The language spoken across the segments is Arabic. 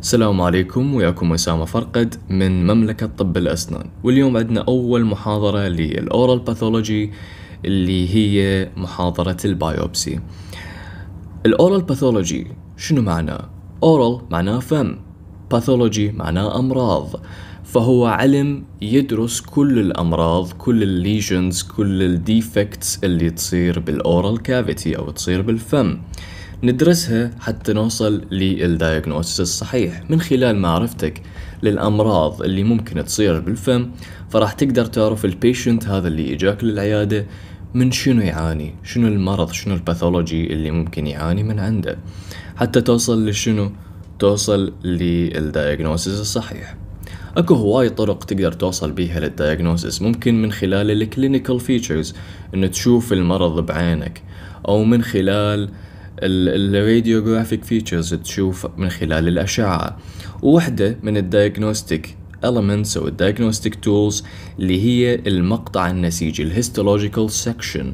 السلام عليكم وياكم أسامة فرقد من مملكة طب الأسنان واليوم عندنا أول محاضرة للأورال باثولوجي اللي هي محاضرة البايوبسي الأورال باثولوجي شنو معناه؟ أورال معناه فم باثولوجي معناه أمراض فهو علم يدرس كل الأمراض كل الليجنز كل الديفكتس اللي تصير بالأورال كافيتي أو تصير بالفم ندرسها حتى نوصل للدايجنوسيس الصحيح من خلال معرفتك للأمراض اللي ممكن تصير بالفم فراح تقدر تعرف البيشنت هذا اللي إجاك للعيادة من شنو يعاني شنو المرض شنو الباثولوجي اللي ممكن يعاني من عنده حتى توصل لشنو توصل للدايجنوسيس الصحيح اكو هواي طرق تقدر توصل بيها للدايجنوسيس ممكن من خلال الكلينيكال فيتشرز ان تشوف المرض بعينك او من خلال الراديوغرافيك فيتشرز تشوف من خلال الأشعة ووحدة من الدايجنوستيك elements أو الدايجنوستيك تولز اللي هي المقطع النسيجي الهيستولوجيكال سكشن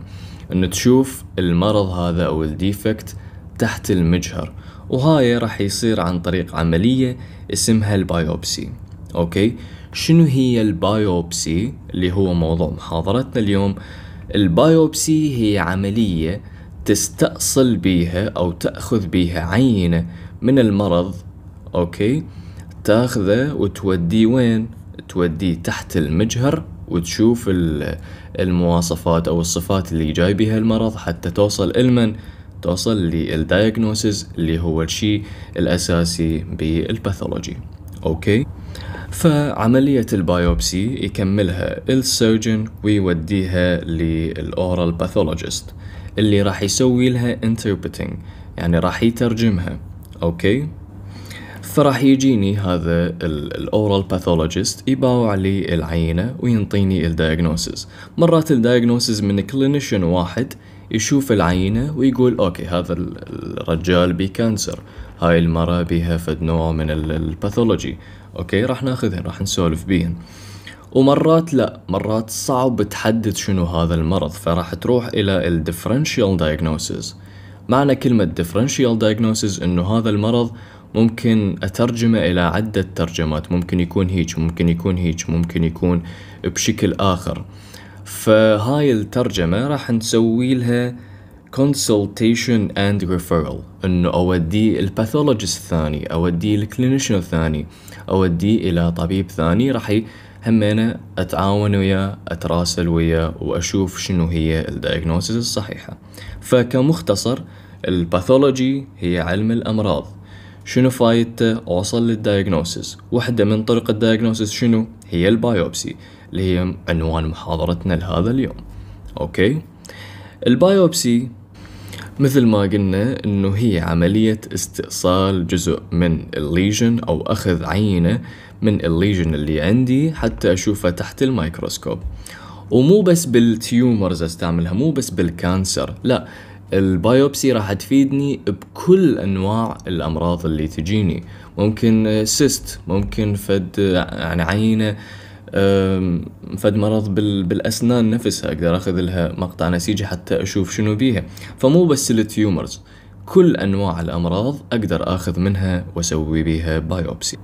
أن تشوف المرض هذا او الديفكت تحت المجهر وهاي راح يصير عن طريق عملية اسمها البايوبسي اوكي شنو هي البايوبسي اللي هو موضوع محاضرتنا اليوم البايوبسي هي عملية تستأصل بيها أو تأخذ بيها عينة من المرض أوكي تاخذه وتوديه وين توديه تحت المجهر وتشوف المواصفات أو الصفات اللي جاي بها المرض حتى توصل المن توصل للدايجنوسيس اللي هو الشيء الأساسي بالباثولوجي أوكي فعملية البايوبسي يكملها السيرجن ويوديها للأورال باثولوجيست اللي راح يسوي لها interpreting يعني راح يترجمها اوكي فراح يجيني هذا الاورال باثولوجيست يباوع لي العينه وينطيني الدايجنوسز مرات الدايجنوسز من كلينيشن واحد يشوف العينه ويقول اوكي هذا الرجال بي كانسر هاي المراه بيها فد نوع من الباثولوجي اوكي راح ناخذهن راح نسولف بيهن ومرات لا مرات صعب تحدد شنو هذا المرض فراح تروح الى الديفرنشيال دايجنوسيس معنى كلمة ديفرنشيال diagnosis انه هذا المرض ممكن اترجمه الى عدة ترجمات ممكن يكون هيج ممكن يكون هيج ممكن يكون بشكل اخر فهاي الترجمة راح نسوي لها consultation and referral انه اوديه الباثولوجيست الثاني اوديه الكلينيشن الثاني اوديه الى طبيب ثاني راح هم أنا أتعاون وياه أتراسل وياه وأشوف شنو هي الدايجنوسيس الصحيحة فكمختصر الباثولوجي هي علم الأمراض شنو فايدته اوصل للدايجنوسيس واحده من طرق الدايجنوسيس شنو هي البايوبسي اللي هي عنوان محاضرتنا لهذا اليوم اوكي البايوبسي مثل ما قلنا انه هي عملية استئصال جزء من الليجن او اخذ عينة من الليجن اللي عندي حتى اشوفها تحت الميكروسكوب ومو بس بالتيومرز استعملها مو بس بالكانسر لا البايوبسي راح تفيدني بكل انواع الامراض اللي تجيني ممكن سيست ممكن فد يعني عينه فد مرض بالاسنان نفسها اقدر اخذ لها مقطع نسيجي حتى اشوف شنو بيها فمو بس التيومرز كل انواع الامراض اقدر اخذ منها واسوي بيها بايوبسي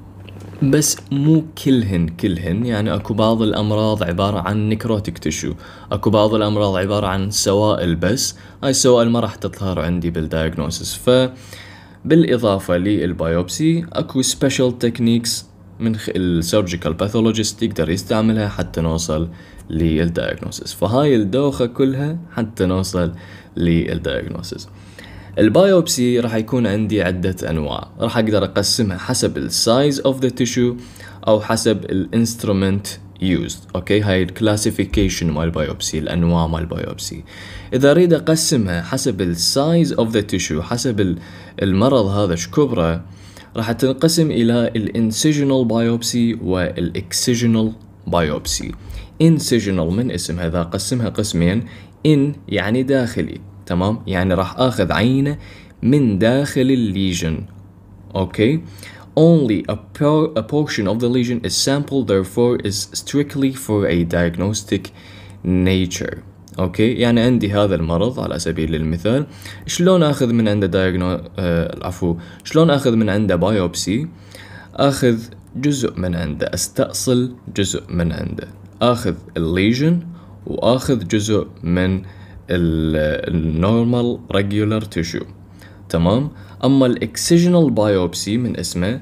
بس مو كلهن كلهن يعني اكو بعض الامراض عبارة عن نكروتك تشو اكو بعض الامراض عبارة عن سوائل بس هاي السوائل ما راح تظهر عندي بالدايجنوسيس ف بالاضافة للبيوبسي اكو سبيشال تكنيكس من السيرجيكال باثولوجيست يقدر يستعملها حتى نوصل للدايجنوسيس فهاي الدوخة كلها حتى نوصل للدايجنوسيس البايوبسي راح يكون عندي عدة أنواع راح أقدر أقسمها حسب size of the tissue أو حسب instrument used اوكي هاي classification مال البايوبسي الانواع مال البايوبسي اذا اريد اقسمها حسب size of the tissue حسب المرض هذا شكبرة راح تنقسم الى incisional biopsy والـ excisional biopsy incisional من اسمها اذا قسمها قسمين in يعني داخلي تمام يعني راح اخذ عينه من داخل الليجن اوكي Only a, por a portion of the lesion is sampled, therefore is strictly for a diagnostic nature. اوكي يعني عندي هذا المرض على سبيل المثال شلون اخذ من عنده دايجنو آه العفو شلون اخذ من عنده بايوبسي اخذ جزء من عنده استأصل جزء من عنده اخذ الليجن واخذ جزء من آه النورمال ريجولار تيشو تمام اما الاكسجنال بايوبسي من اسمه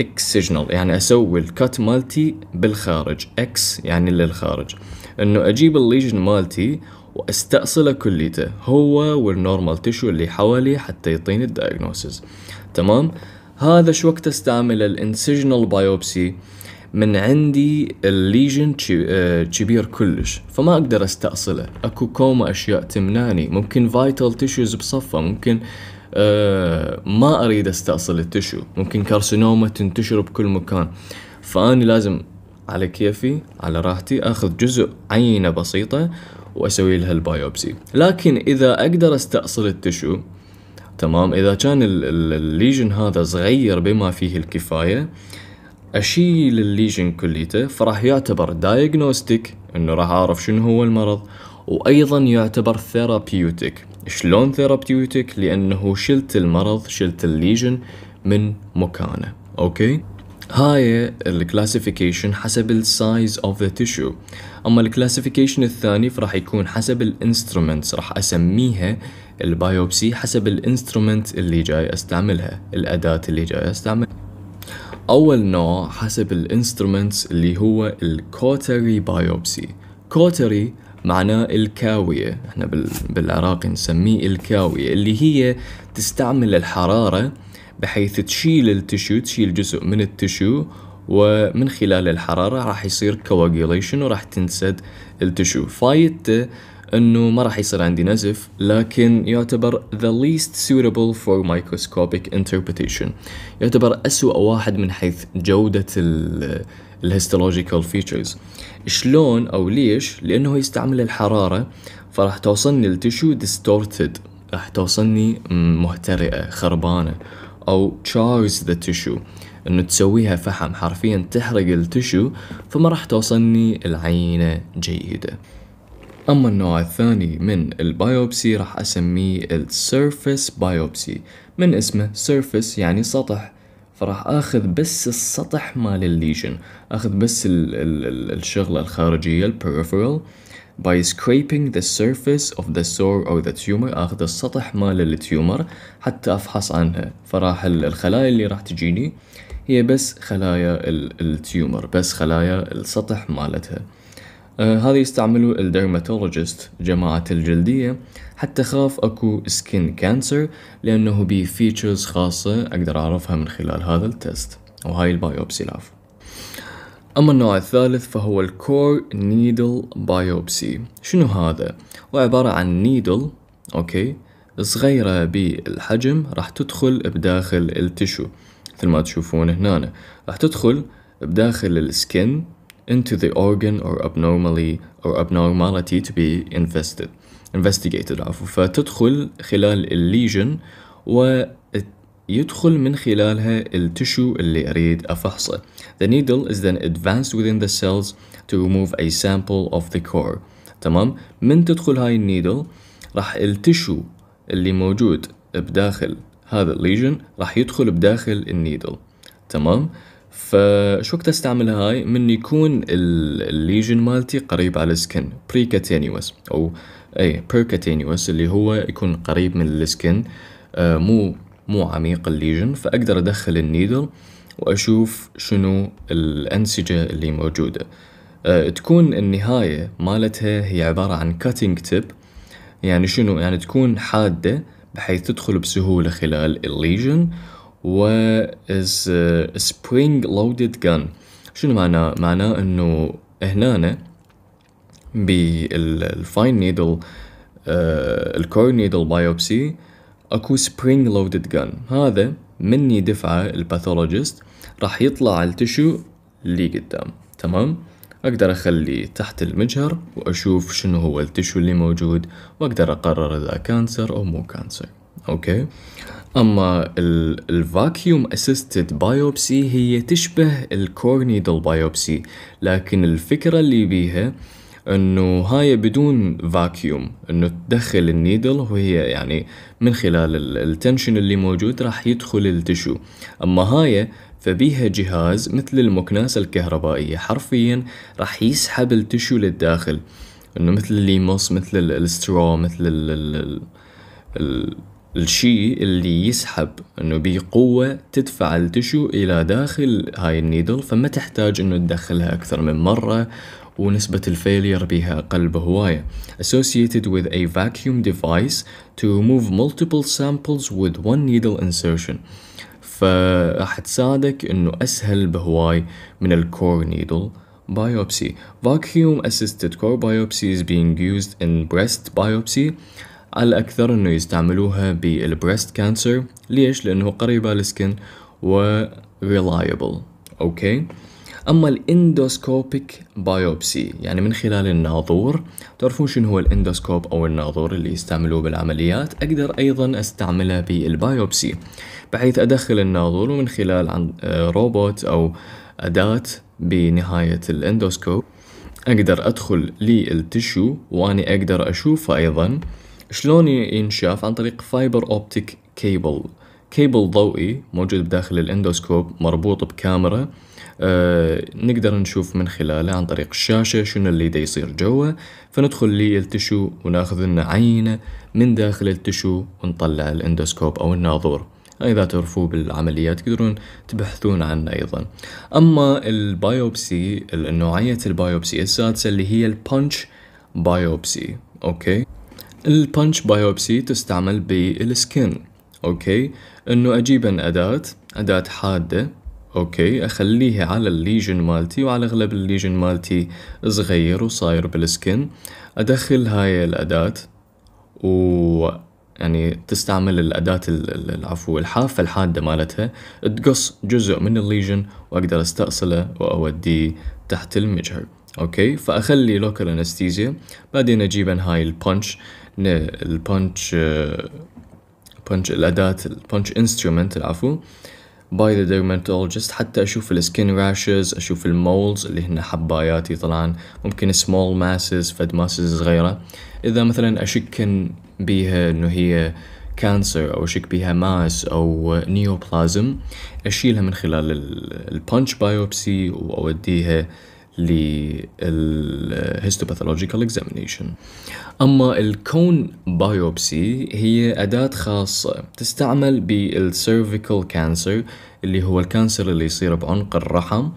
اكسجنال يعني اسوي الكت مالتي بالخارج اكس يعني للخارج انه اجيب الليجن مالتي واستأصله كليته هو والنورمال تيشو اللي حواليه حتى يعطيني الدايجنوسيس تمام هذا شو وقت استعمل الانسجنال بايوبسي من عندي الليجن كبير آه، كلش فما اقدر استأصله اكو كوما اشياء تمناني ممكن فايتال تيشوز بصفه ممكن آه، ما اريد استأصل التشو ممكن كارسينوما تنتشر بكل مكان فاني لازم على كيفي على راحتي اخذ جزء عينه بسيطه واسوي لها البايوبسي لكن اذا اقدر استأصل التشو تمام اذا كان الليجن هذا صغير بما فيه الكفايه اشيل الليجن كليته فراح يعتبر دايجنوستيك انه راح اعرف شنو هو المرض وايضا يعتبر ثيرابيوتيك شلون ثيرابيوتيك لانه شلت المرض شلت الليجن من مكانه اوكي هاي الكلاسيفيكيشن حسب السايز اوف ذا تيشو اما الكلاسيفيكيشن الثاني فراح يكون حسب الانسترومنتس راح اسميها البايوبسي حسب الانسترومنت اللي جاي استعملها الاداه اللي جاي استعملها أول نوع حسب الانسترومنتس اللي هو الكوتري بايوبسي كوتري معناه الكاوية احنا بالعراقي نسميه الكاوية اللي هي تستعمل الحرارة بحيث تشيل التشو تشيل جزء من التشو ومن خلال الحرارة راح يصير كواجيليشن وراح تنسد التشو فايدته انه ما راح يصير عندي نزف لكن يعتبر the least suitable for microscopic interpretation يعتبر اسوأ واحد من حيث جودة الهيستولوجيكال فيتشرز شلون او ليش لانه يستعمل الحرارة فراح توصلني التشو distorted راح توصلني مهترئة خربانة او charge the tissue انه تسويها فحم حرفيا تحرق التشو فما راح توصلني العينة جيدة أما النوع الثاني من البايوبسي راح أسميه السيرفس بايوبسي من اسمه سيرفس يعني سطح فراح اخذ بس السطح مال الليجن اخذ بس الـ الـ الشغله الخارجيه البريفرال by scraping the surface of the sore or the tumor اخذ السطح مال التيومر حتى افحص عنها فراح الخلايا اللي راح تجيني هي بس خلايا التيومر بس خلايا السطح مالتها آه، هذا يستعمله الدرماتولوجيست جماعة الجلدية حتى خاف اكو سكين كانسر لانه بي فيتشرز خاصة اقدر اعرفها من خلال هذا التست وهاي البايوبسي العفو أما النوع الثالث فهو الكور نيدل بايوبسي شنو هذا؟ هو عبارة عن نيدل أوكي صغيرة بالحجم راح تدخل بداخل التشو مثل ما تشوفون هنا راح تدخل بداخل السكن into the organ or abnormally or abnormality to be invested investigated عفوا فتدخل خلال الليجن ويدخل من خلالها التشو اللي أريد أفحصه The needle is then advanced within the cells to remove a sample of the core تمام من تدخل هاي النيدل راح التشو اللي موجود بداخل هذا الليجن راح يدخل بداخل النيدل تمام فشو كنت استعمل هاي من يكون الليجن مالتي قريب على السكن بريكاتينيوس او اي بيركاتينيوس اللي هو يكون قريب من السكن آه مو مو عميق الليجن فاقدر ادخل النيدل واشوف شنو الانسجه اللي موجوده آه تكون النهايه مالتها هي عباره عن كاتينج تيب يعني شنو يعني تكون حاده بحيث تدخل بسهوله خلال الليجن و is uh, spring loaded gun شنو معناه؟ معناه انه هنا بالفاين نيدل الكور نيدل بايوبسي اكو سبرينج لودد جان هذا مني دفعه الباثولوجيست راح يطلع التشو اللي قدام تمام اقدر اخلي تحت المجهر واشوف شنو هو التشو اللي موجود واقدر اقرر اذا كانسر او مو كانسر اوكي أما الفاكيوم أسيستد بايوبسي هي تشبه الكورنيدل بايوبسي لكن الفكرة اللي بيها انه هاي بدون فاكيوم انه تدخل النيدل وهي يعني من خلال التنشن اللي موجود راح يدخل التشو اما هاي فبيها جهاز مثل المكناسة الكهربائية حرفيا راح يسحب التشو للداخل انه مثل الليموس مثل السترو مثل ال ال ال الشيء اللي يسحب انه بقوة تدفع التشو الى داخل هاي النيدل فما تحتاج انه تدخلها اكثر من مرة ونسبة الفيلير بها أقل بهواية associated with a vacuum device to remove multiple samples with one needle insertion فراح تساعدك انه اسهل بهواي من الكور نيدل biopsy vacuum assisted core biopsy is being used in breast biopsy على الأكثر أنه يستعملوها بالبريست كانسر ليش؟ لأنه قريبة للسكن و ريلايبل أوكي؟ أما الاندوسكوبيك بايوبسي يعني من خلال الناظور تعرفون شنو هو الاندوسكوب أو الناظور اللي يستعملوه بالعمليات أقدر أيضا أستعمله بالبايوبسي بحيث أدخل الناظور ومن خلال عن روبوت أو أداة بنهاية الاندوسكوب أقدر أدخل للتشو وأني أقدر أشوفه أيضا شلون ينشاف عن طريق فايبر اوبتيك كيبل كيبل ضوئي موجود بداخل الاندوسكوب مربوط بكاميرا أه نقدر نشوف من خلاله عن طريق الشاشة شنو اللي دا يصير جوا فندخل للتشو وناخذ لنا عينة من داخل التشو ونطلع الاندوسكوب أو الناظور إذا تعرفوا بالعمليات تقدرون تبحثون عنه أيضا أما البايوبسي النوعيه البايوبسي السادسة اللي هي البانش بايوبسي أوكي البانش بايوبسي تستعمل بالسكن اوكي انه اجيب اداة اداة حادة اوكي اخليها على الليجن مالتي وعلى اغلب الليجن مالتي صغير وصاير بالسكن ادخل هاي الاداة و يعني تستعمل الأداة العفو الحافة الحادة مالتها تقص جزء من الليجن وأقدر استأصله وأوديه تحت المجهر أوكي فأخلي لوكال أنستيزيا بعدين أجيبن هاي البانش البانش آه، بانش الاداه البانش انسترومنت العفو باي ذا ديرمنتولوجيست حتى اشوف السكين راشز اشوف المولز اللي هن حباياتي يطلعن ممكن سمول ماسز فد ماسز صغيره اذا مثلا أشك بيها انه هي كانسر او اشك بيها ماس او نيوبلازم اشيلها من خلال البانش بايوبسي واوديها للهيستوباثولوجيكال اكزامينيشن اما الكون بايوبسي هي اداه خاصه تستعمل بالسيرفيكال كانسر اللي هو الكانسر اللي يصير بعنق الرحم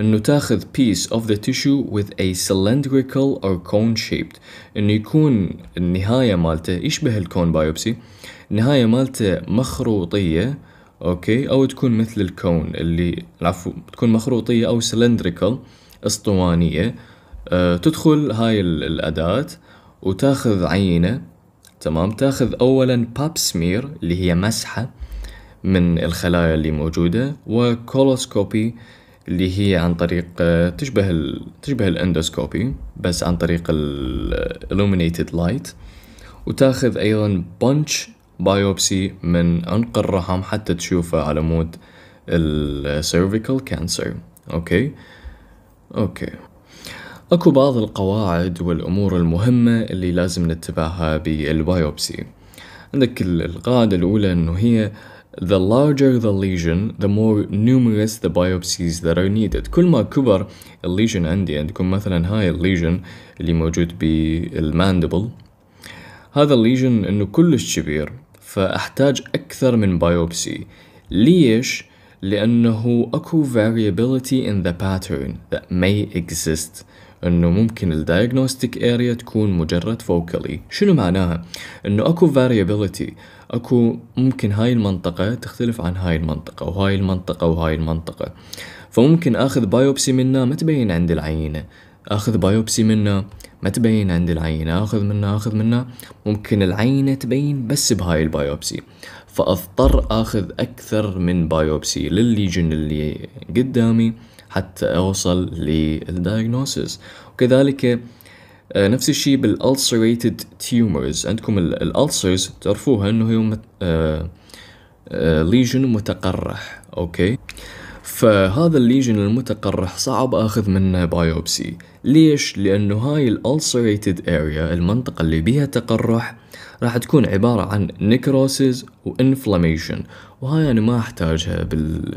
انه تاخذ piece of the tissue with a cylindrical or cone shaped انه يكون النهايه مالته يشبه الكون بايوبسي النهايه مالته مخروطيه اوكي او تكون مثل الكون اللي العفو تكون مخروطيه او cylindrical اسطوانية آه، تدخل هاي الأداة وتاخذ عينة تمام تاخذ أولا باب سمير اللي هي مسحة من الخلايا اللي موجودة وكولوسكوبي اللي هي عن طريق آه، تشبه الـ تشبه الاندوسكوبي بس عن طريق الالومينيتد لايت وتاخذ ايضا بنش بايوبسي من عنق الرحم حتى تشوفه على مود السيرفيكال كانسر اوكي أوكي أكو بعض القواعد والأمور المهمة اللي لازم نتبعها بالبايوبسي عندك القاعدة الأولى أنه هي The larger the lesion, the more numerous the biopsies that are needed. كل ما كبر الليجن عندي عندكم يعني مثلا هاي الليجن اللي موجود بالماندبل هذا الليجن انه كلش كبير فاحتاج اكثر من بايوبسي ليش؟ لأنه أكو variability in the pattern that may exist انه ممكن diagnostic area تكون مجرد فوكالي شنو معناها انه اكو variability اكو ممكن هاي المنطقه تختلف عن هاي المنطقه وهاي المنطقه وهاي المنطقه فممكن اخذ بايوبسي منها ما تبين عند العينه اخذ بايوبسي منها ما تبين عند العينة اخذ منها اخذ منها ممكن العينة تبين بس بهاي البايوبسي فأضطر أخذ أكثر من بايوبسي للليجن اللي قدامي حتى أوصل للدايجنوسيس وكذلك آه، نفس الشيء بالالسريتد تيومرز عندكم الالسرز تعرفوها انه هي ليجن آه، آه، متقرح اوكي فهذا الليجن المتقرح صعب اخذ منه بايوبسي ليش لانه هاي الالسريتد اريا المنطقه اللي بيها تقرح راح تكون عبارة عن نكروسز وانفلاميشن وهاي أنا ما أحتاجها بال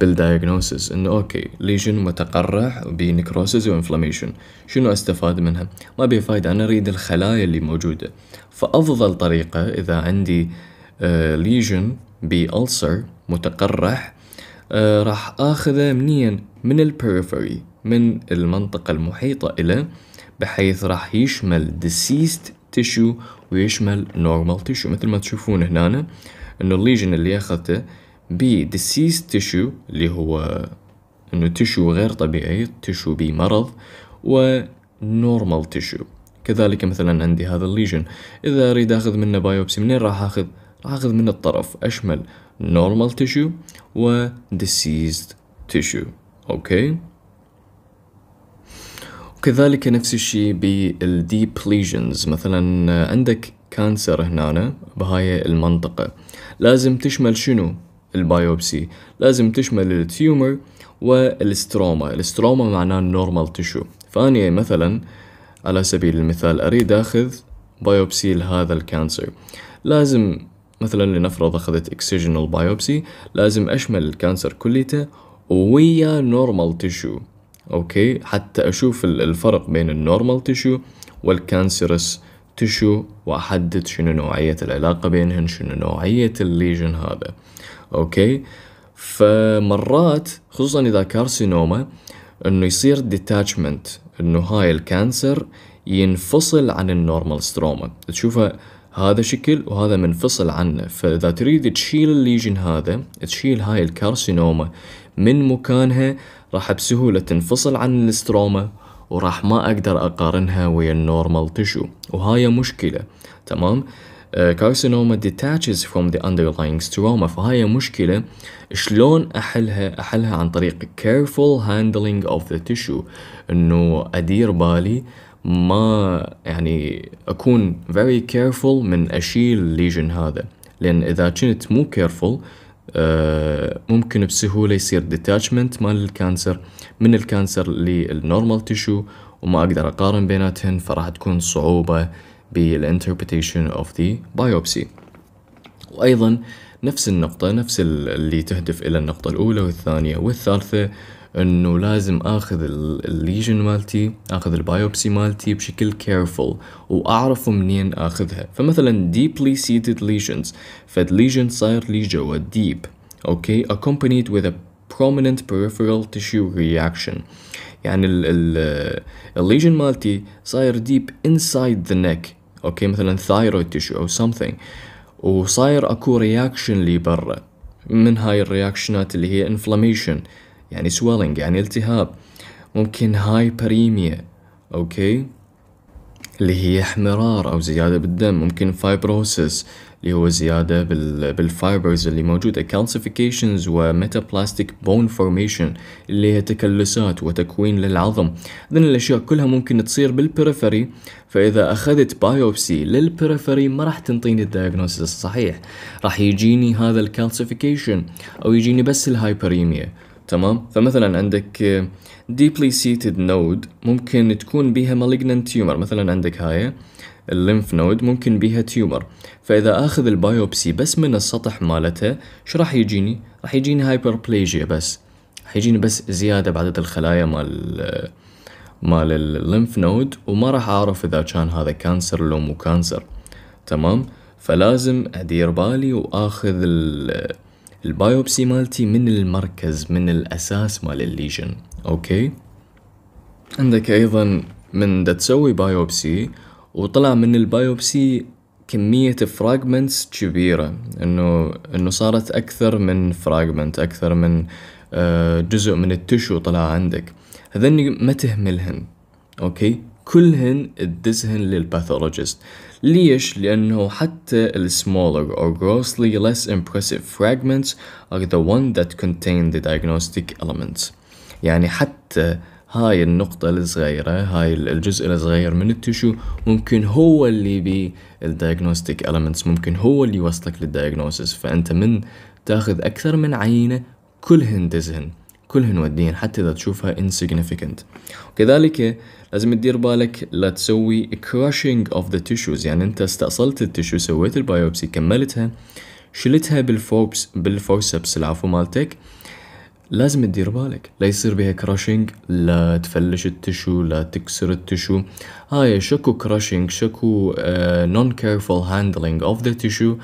بالدايجنوسيس انه اوكي ليجن متقرح بنكروسيس وانفلاميشن شنو استفاد منها ما بي فايده انا اريد الخلايا اللي موجوده فافضل طريقه اذا عندي ليجن بألسر متقرح راح اخذه منين من البيريفري من المنطقة المحيطة إلى بحيث راح يشمل ديسيست tissue ويشمل normal tissue مثل ما تشوفون هنا انه الليجن اللي اخذته ب deceased tissue اللي هو انه تشو غير طبيعي تشو بمرض و normal tissue كذلك مثلا عندي هذا الليجن اذا اريد اخذ منه بايوبسي منين راح اخذ راح اخذ من الطرف اشمل normal tissue و deceased tissue اوكي okay. وكذلك نفس الشيء بالديب ليجنز مثلا عندك كانسر هنا بهاي المنطقة لازم تشمل شنو البايوبسي لازم تشمل التيومر والستروما الستروما معناه النورمال تشو فأني مثلا على سبيل المثال أريد أخذ بايوبسي لهذا الكانسر لازم مثلا لنفرض أخذت اكسجنال بايوبسي لازم أشمل الكانسر كليته ويا نورمال تشو أوكي حتى أشوف الفرق بين النورمال تيشو والكانسرس تيشو وأحدد شنو نوعية العلاقة بينهن شنو نوعية الليجن هذا أوكي فمرات خصوصا إذا كارسينوما أنه يصير ديتاتشمنت أنه هاي الكانسر ينفصل عن النورمال ستروما تشوفه هذا شكل وهذا منفصل عنه فإذا تريد تشيل الليجن هذا تشيل هاي الكارسينوما من مكانها راح بسهولة تنفصل عن الاستروما وراح ما أقدر أقارنها ويا النورمال تشو وهاي مشكلة تمام آه، كارسينوما detaches from the underlying stroma فهاي مشكلة شلون أحلها أحلها عن طريق careful handling of the tissue إنه أدير بالي ما يعني أكون very careful من أشيل الليجن هذا لأن إذا كنت مو careful آه، ممكن بسهولة يصير ديتاتشمنت مال الكانسر من الكانسر للنورمال تيشو وما أقدر أقارن بيناتهن فراح تكون صعوبة بالانتربريتيشن اوف ذا بايوبسي وأيضا نفس النقطة نفس اللي تهدف إلى النقطة الأولى والثانية والثالثة انه لازم اخذ الليجن مالتي اخذ البايوبسي مالتي بشكل كيرفول واعرف منين اخذها فمثلا deeply seated lesions فالليجن صاير لي جوا deep اوكي accompanied with a prominent peripheral tissue reaction يعني الليجن مالتي صاير deep inside the neck اوكي مثلا thyroid tissue او something وصاير اكو رياكشن لي برا من هاي الرياكشنات اللي هي inflammation يعني swelling يعني التهاب ممكن هايبريميا اوكي اللي هي احمرار او زياده بالدم ممكن فايبروسيس اللي هو زياده بالفايبرز اللي موجوده كالسيفيكيشنز وميتابلاستيك بون فورميشن اللي هي تكلسات وتكوين للعظم هذين الاشياء كلها ممكن تصير بالبريفري فاذا اخذت بايوبسي للبريفري ما راح تنطيني الدايجنوستس الصحيح راح يجيني هذا الكالسيفيكيشن او يجيني بس الهايبريميا تمام فمثلا عندك آه، deeply seated node ممكن تكون بيها malignant tumor مثلا عندك هاي الليمف نود ممكن بيها تيومر فاذا اخذ البايوبسي بس من السطح مالتها شو راح يجيني راح يجيني بليجيا بس راح يجيني بس زياده بعدد الخلايا مال آه، مال الليمف نود وما راح اعرف اذا كان هذا كانسر لو مو كانسر تمام فلازم ادير بالي واخذ ال آه، البايوبسي مالتي من المركز من الأساس مال الليجن أوكي عندك أيضا من دا تسوي بايوبسي وطلع من البايوبسي كمية فراجمنتس كبيرة انه انه صارت اكثر من فراجمنت اكثر من آه، جزء من التشو طلع عندك هذني ما تهملهن اوكي كلهن تدزهن للباثولوجيست ليش؟ لأنه حتى ال smaller or grossly less impressive fragments are the one that contain the diagnostic elements يعني حتى هاي النقطة الصغيرة هاي الجزء الصغير من التشو ممكن هو اللي بي diagnostic elements ممكن هو اللي يوصلك للدايجنوسيس فأنت من تاخذ أكثر من عينة كلهن تزهن كلهن ودين حتى إذا تشوفها insignificant وكذلك لازم تدير بالك لا تسوي crushing of the tissues يعني أنت استأصلت التشو سويت البايوبسي كملتها شلتها بالفوربس بالفورسبس العفو مالتك لازم تدير بالك لا يصير بها كراشنج لا تفلش التشو لا تكسر التشو هاي شكو كراشنج شكو نون كيرفول هاندلينج اوف ذا تشو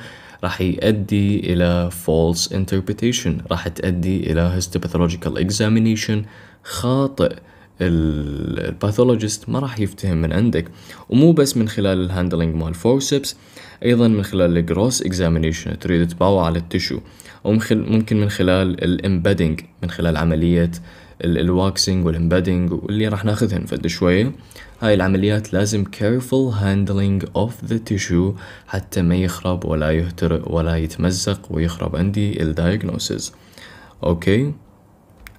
راح يؤدي إلى false interpretation راح تؤدي إلى histopathological examination خاطئ الباثولوجيست ما راح يفتهم من عندك ومو بس من خلال الهاندلنج مال فورسبس ايضا من خلال الجروس اكزامينيشن تريد تباوع على التشو وممكن ممكن من خلال الامبيدنج من خلال عمليه الواكسنج والامبيدنج واللي راح ناخذهن فد شويه هاي العمليات لازم careful handling of the tissue حتى ما يخرب ولا يهترئ ولا يتمزق ويخرب عندي diagnosis اوكي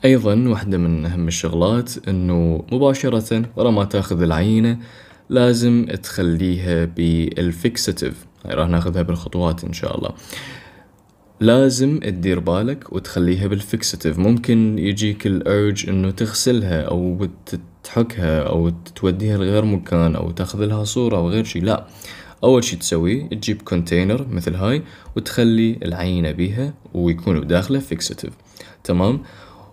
ايضا واحدة من اهم الشغلات انه مباشرة ورا ما تاخذ العينة لازم تخليها بالفيكساتيف هاي راح ناخذها بالخطوات ان شاء الله لازم تدير بالك وتخليها بالفيكساتيف ممكن يجيك الارج انه تغسلها او تحكها او توديها لغير مكان او تاخذ لها صورة او غير شي لا اول شي تسويه تجيب كونتينر مثل هاي وتخلي العينة بيها ويكون بداخله فيكسيتيف تمام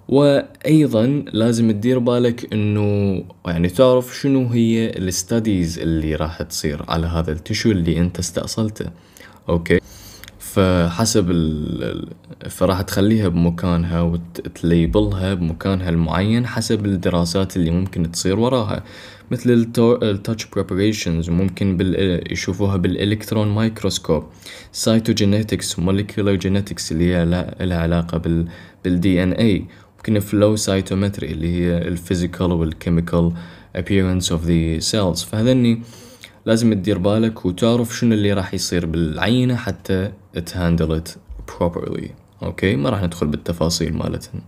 وايضا لازم تدير بالك انه يعني تعرف شنو هي الستاديز اللي راح تصير على هذا التشو اللي انت استأصلته اوكي فحسب ال فراح تخليها بمكانها وتليبلها بمكانها المعين حسب الدراسات اللي ممكن تصير وراها مثل التاتش بريبريشنز ممكن بال يشوفوها بالالكترون مايكروسكوب سايتوجينيتكس وموليكولر جينيتكس اللي هي لها علاقة بال بالدي ان اي ممكن فلو سايتومتري اللي هي الفيزيكال والكيميكال appearance of the cells فهذني لازم تدير بالك وتعرف شنو اللي راح يصير بالعينة حتى handle it بروبرلي اوكي ما راح ندخل بالتفاصيل مالتهن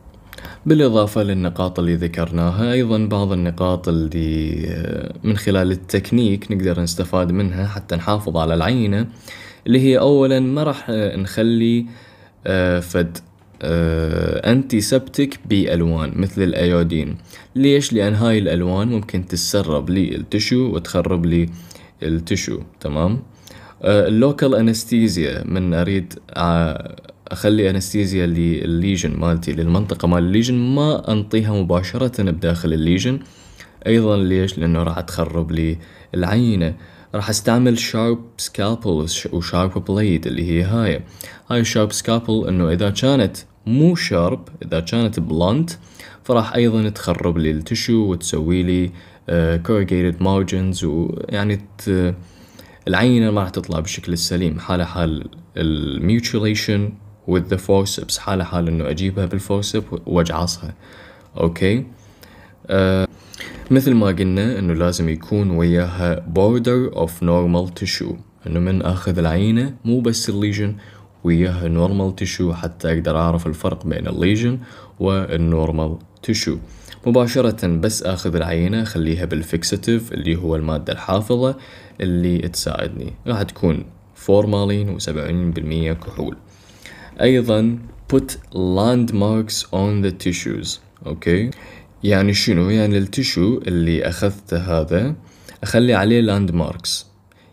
بالإضافة للنقاط اللي ذكرناها أيضا بعض النقاط اللي آه، من خلال التكنيك نقدر نستفاد منها حتى نحافظ على العينة اللي هي أولا ما راح آه، نخلي آه، فد أنتي سبتك بألوان مثل الأيودين ليش؟ لأن هاي الألوان ممكن تتسرب للتشو وتخرب لي التشو تمام؟ اللوكال آه، انستيزيا من اريد آه، اخلي انستيزيا للليجن مالتي للمنطقه مال الليجن ما انطيها مباشره بداخل الليجن ايضا ليش لانه راح تخرب لي العينه راح استعمل شارب سكابل وشارب بليد اللي هي هاي هاي الشارب سكابل انه اذا كانت مو شارب اذا كانت بلانت فراح ايضا تخرب لي التشو وتسوي لي كوريجيتد مارجنز ويعني ت... العينة ما راح تطلع بالشكل السليم حالة حال الميوتيليشن with the forceps حالة حال انه اجيبها بالفورسب واجعصها اوكي أه مثل ما قلنا انه لازم يكون وياها border of normal tissue انه من اخذ العينة مو بس الليجن وياها normal tissue حتى اقدر اعرف الفرق بين الليجن والنورمال تشو مباشرة بس اخذ العينة خليها بالفيكساتيف اللي هو المادة الحافظة اللي تساعدني راح تكون فورمالين و70% كحول ايضا put landmarks on the tissues اوكي يعني شنو يعني التشو اللي اخذته هذا اخلي عليه لاند ماركس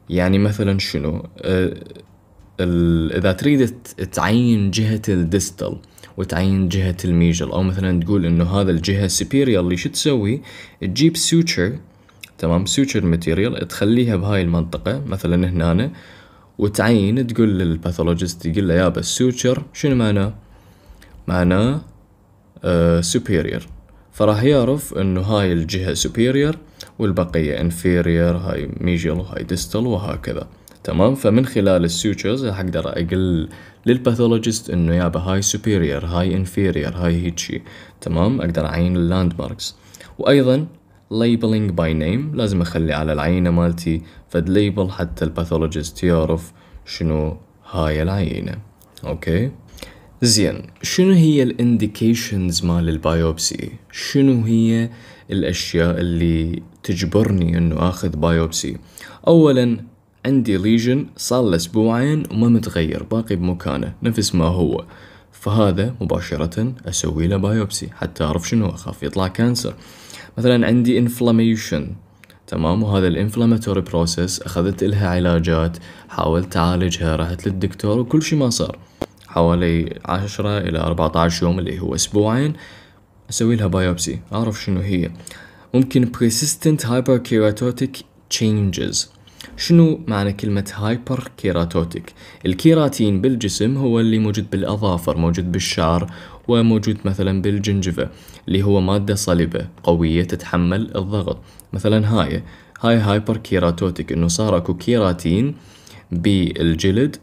يعني مثلا شنو أه اذا تريد تعين جهة الدستل وتعين جهة الميجل او مثلا تقول انه هذا الجهة السبيريال اللي شو تسوي تجيب سوتشر تمام سوتشر ماتيريال تخليها بهاي المنطقة مثلا هنا وتعين تقول للباثولوجيست يقول له يابا سوتشر شنو معناه؟ معناه آه فراح يعرف انه هاي الجهة سوبيريور والبقية انفيريور هاي ميجل وهاي ديستال وهكذا تمام فمن خلال السوتشرز راح اقدر اقول للباثولوجيست انه يابا هاي سوبيريور هاي انفيريور هاي هيجي تمام اقدر اعين اللاند ماركس وايضا labeling by name لازم اخلي على العينة مالتي فد label حتى الباثولوجيست يعرف شنو هاي العينة اوكي زين شنو هي الانديكيشنز مال البايوبسي شنو هي الاشياء اللي تجبرني انه اخذ بايوبسي اولا عندي ليجن صار له اسبوعين وما متغير باقي بمكانه نفس ما هو فهذا مباشرة أسوي له بايوبسي حتى أعرف شنو أخاف يطلع كانسر مثلا عندي inflammation تمام وهذا الانفلاماتوري بروسيس اخذت لها علاجات حاولت اعالجها رحت للدكتور وكل شيء ما صار حوالي عشرة الى اربعة عشر يوم اللي هو اسبوعين اسوي لها بايوبسي اعرف شنو هي ممكن persistent hyperkeratotic changes شنو معنى كلمة هايبر كيراتوتيك؟ الكيراتين بالجسم هو اللي موجود بالأظافر موجود بالشعر وموجود مثلا بالجنجفة اللي هو مادة صلبة قوية تتحمل الضغط مثلا هاي هاي هايبر كيراتوتيك انه صار اكو كيراتين بالجلد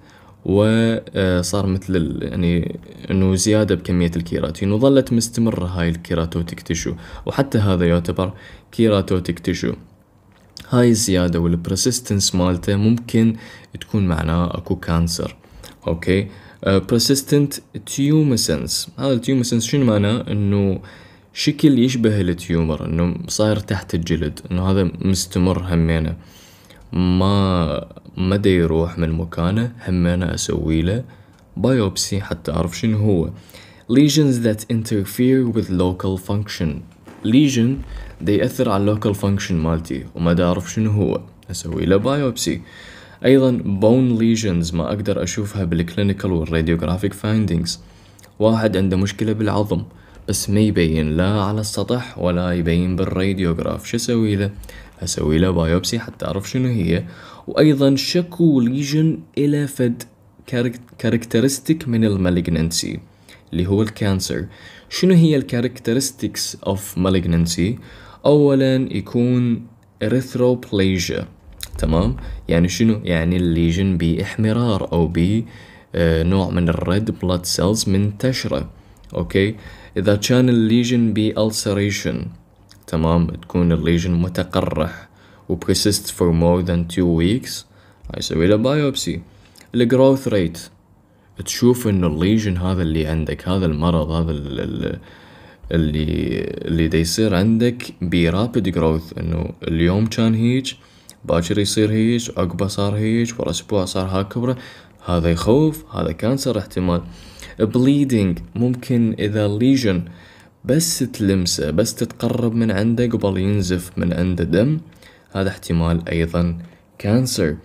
وصار آه، مثل يعني انه زياده بكميه الكيراتين وظلت مستمره هاي الكيراتوتيك تشو وحتى هذا يعتبر كيراتوتيك تشو هاي الزياده والبرسيستنس مالته ممكن تكون معناه اكو كانسر اوكي برسيستنت آه، تيومسنس هذا التيومسنس شنو معناه انه شكل يشبه التيومر انه صاير تحت الجلد انه هذا مستمر همينه ما ما يروح من مكانه همينه اسوي له بايوبسي حتى اعرف شنو هو lesions that interfere with local function lesion ده يأثر على local function مالتي وما أعرف شنو هو أسوي له بايوبسي أيضا bone lesions ما أقدر أشوفها بالكلينيكال والراديوغرافيك findings واحد عنده مشكلة بالعظم بس ما يبين لا على السطح ولا يبين بالراديوغراف شو اسوي له اسوي له بايوبسي حتى اعرف شنو هي وايضا شكو ليجن الى فد كاركترستيك من المالجننسي اللي هو الكانسر شنو هي الكاركترستيكس اوف مالجننسي اولا يكون اريثروبليجيا تمام يعني شنو يعني الليجن باحمرار او ب آه، نوع من الريد بلاد سيلز منتشره اوكي إذا كان الليجن بألسريشن تمام تكون الليجن متقرح و وبريسست فور مور ذان تو ويكس يسوي له بايوبسي الجروث ريت تشوف انه الليجن هذا اللي عندك هذا المرض هذا اللي اللي دا يصير عندك برابد جروث انه اليوم كان هيج باكر يصير هيج عقبه صار هيج ورا اسبوع صار هكبره هذا يخوف هذا كانسر احتمال بليدنج ممكن إذا ليجن بس تلمسه بس تتقرب من عنده قبل ينزف من عنده دم هذا احتمال أيضا كانسر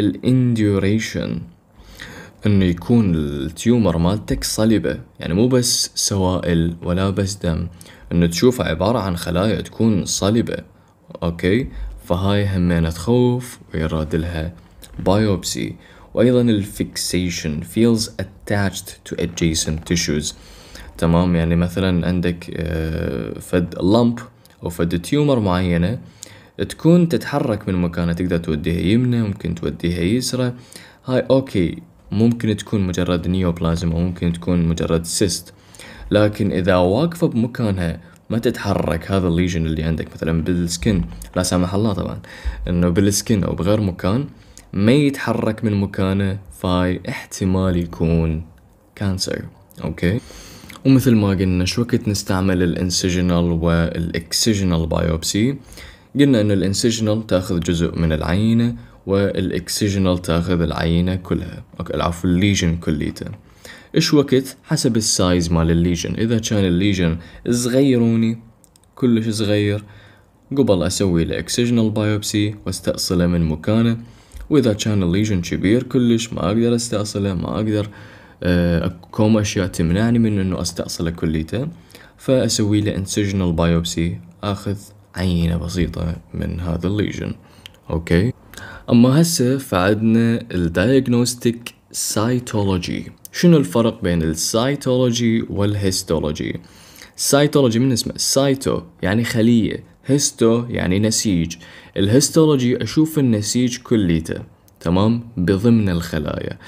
الانديوريشن انه يكون التيومر مالتك صلبه يعني مو بس سوائل ولا بس دم انه تشوفه عباره عن خلايا تكون صلبه اوكي فهاي همينة تخوف ويراد لها بايوبسي وايضا الفيكسيشن feels attached to adjacent tissues تمام يعني مثلا عندك آه، فد lump او فد تيومر معينه تكون تتحرك من مكانها تقدر توديها يمنى ممكن توديها يسرى هاي اوكي ممكن تكون مجرد نيوبلازم او ممكن تكون مجرد سيست لكن اذا واقفه بمكانها ما تتحرك هذا الليجن اللي عندك مثلا بالسكن لا سمح الله طبعا انه بالسكن او بغير مكان ما يتحرك من مكانه فاي احتمال يكون كانسر اوكي ومثل ما قلنا شو وقت نستعمل الانسجنال والاكسجنال بايوبسي قلنا ان الانسجنال تاخذ جزء من العينه والاكسجنال تاخذ العينه كلها اوكي العفو الليجن كليته ايش وقت حسب السايز مال الليجن اذا كان الليجن صغيروني كلش صغير قبل اسوي الاكسجنال بايوبسي واستأصله من مكانه واذا كان الليجن كبير كلش ما اقدر استأصله ما اقدر اكوم آه، اشياء تمنعني من انه استأصله كليته فاسوي له انسجنال بايوبسي اخذ عينة بسيطة من هذا الليجن اوكي اما هسه فعدنا الدايجنوستيك سايتولوجي شنو الفرق بين السايتولوجي والهيستولوجي سايتولوجي من اسمه سايتو يعني خلية هيستو يعني نسيج الهيستولوجي أشوف النسيج كليته تمام بضمن الخلايا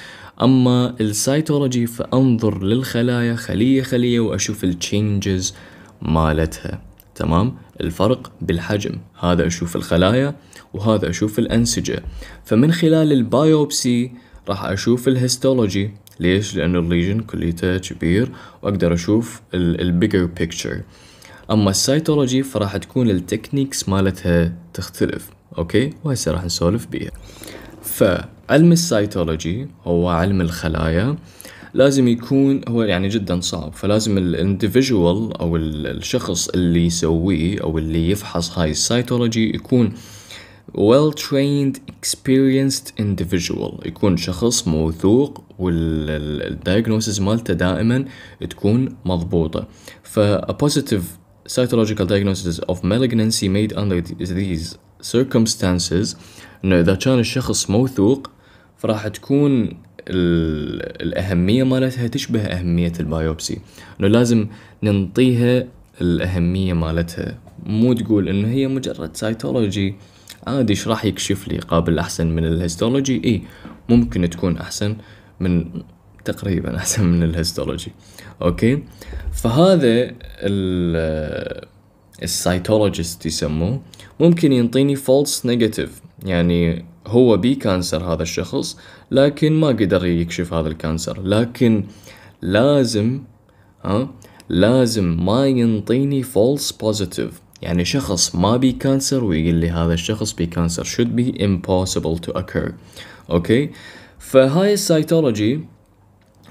أما السيتولوجي فأنظر للخلايا خلية خلية وأشوف التشينجز مالتها تمام الفرق بالحجم هذا أشوف الخلايا وهذا أشوف الأنسجة فمن خلال البايوبسي راح أشوف الهيستولوجي ليش؟ لأن الليجن كليته كبير وأقدر أشوف البيجر بيكتشر اما السايتولوجي فراح تكون التكنيكس مالتها تختلف اوكي وهسه راح نسولف بيها فعلم السايتولوجي هو علم الخلايا لازم يكون هو يعني جدا صعب فلازم الانديفيجوال او الشخص اللي يسويه او اللي يفحص هاي السايتولوجي يكون well trained experienced individual يكون شخص موثوق والدايجنوسيس مالته دائما تكون مضبوطه ف a positive cytological diagnosis of malignancy made under these circumstances انه اذا كان الشخص موثوق فراح تكون الاهميه مالتها تشبه اهميه البايوبسي انه لازم ننطيها الاهميه مالتها مو تقول انه هي مجرد سايتولوجي عادي ايش راح يكشف لي قابل احسن من الهيستولوجي اي ممكن تكون احسن من تقريبا احسن من الهيستولوجي اوكي فهذا السايتولوجيست يسموه ممكن ينطيني فولس نيجاتيف يعني هو بي كانسر هذا الشخص لكن ما قدر يكشف هذا الكانسر لكن لازم ها لازم ما ينطيني فولس بوزيتيف يعني شخص ما بي كانسر ويقول لي هذا الشخص بي كانسر should be impossible to occur اوكي okay? فهاي السايتولوجي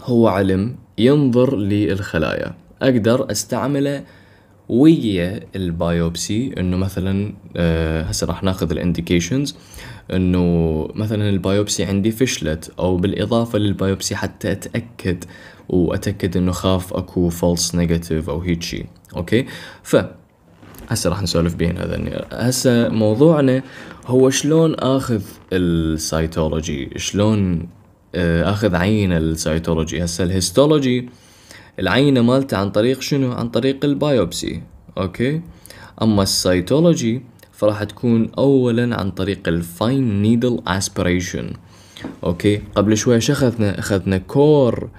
هو علم ينظر للخلايا اقدر استعمله ويا البايوبسي انه مثلا آه هسه راح ناخذ الانديكيشنز انه مثلا البايوبسي عندي فشلت او بالاضافه للبايوبسي حتى اتاكد واتاكد انه خاف اكو فولس نيجاتيف او هيك شيء اوكي ف هسه راح نسولف بين هذا هسه موضوعنا هو شلون اخذ السايتولوجي شلون آه، اخذ عينه السيتولوجي هسه الهيستولوجي العينه مالته عن طريق شنو عن طريق البايوبسي اوكي اما السيتولوجي فراح تكون اولا عن طريق الفاين نيدل اسبريشن اوكي قبل شوي شخذنا اخذنا كور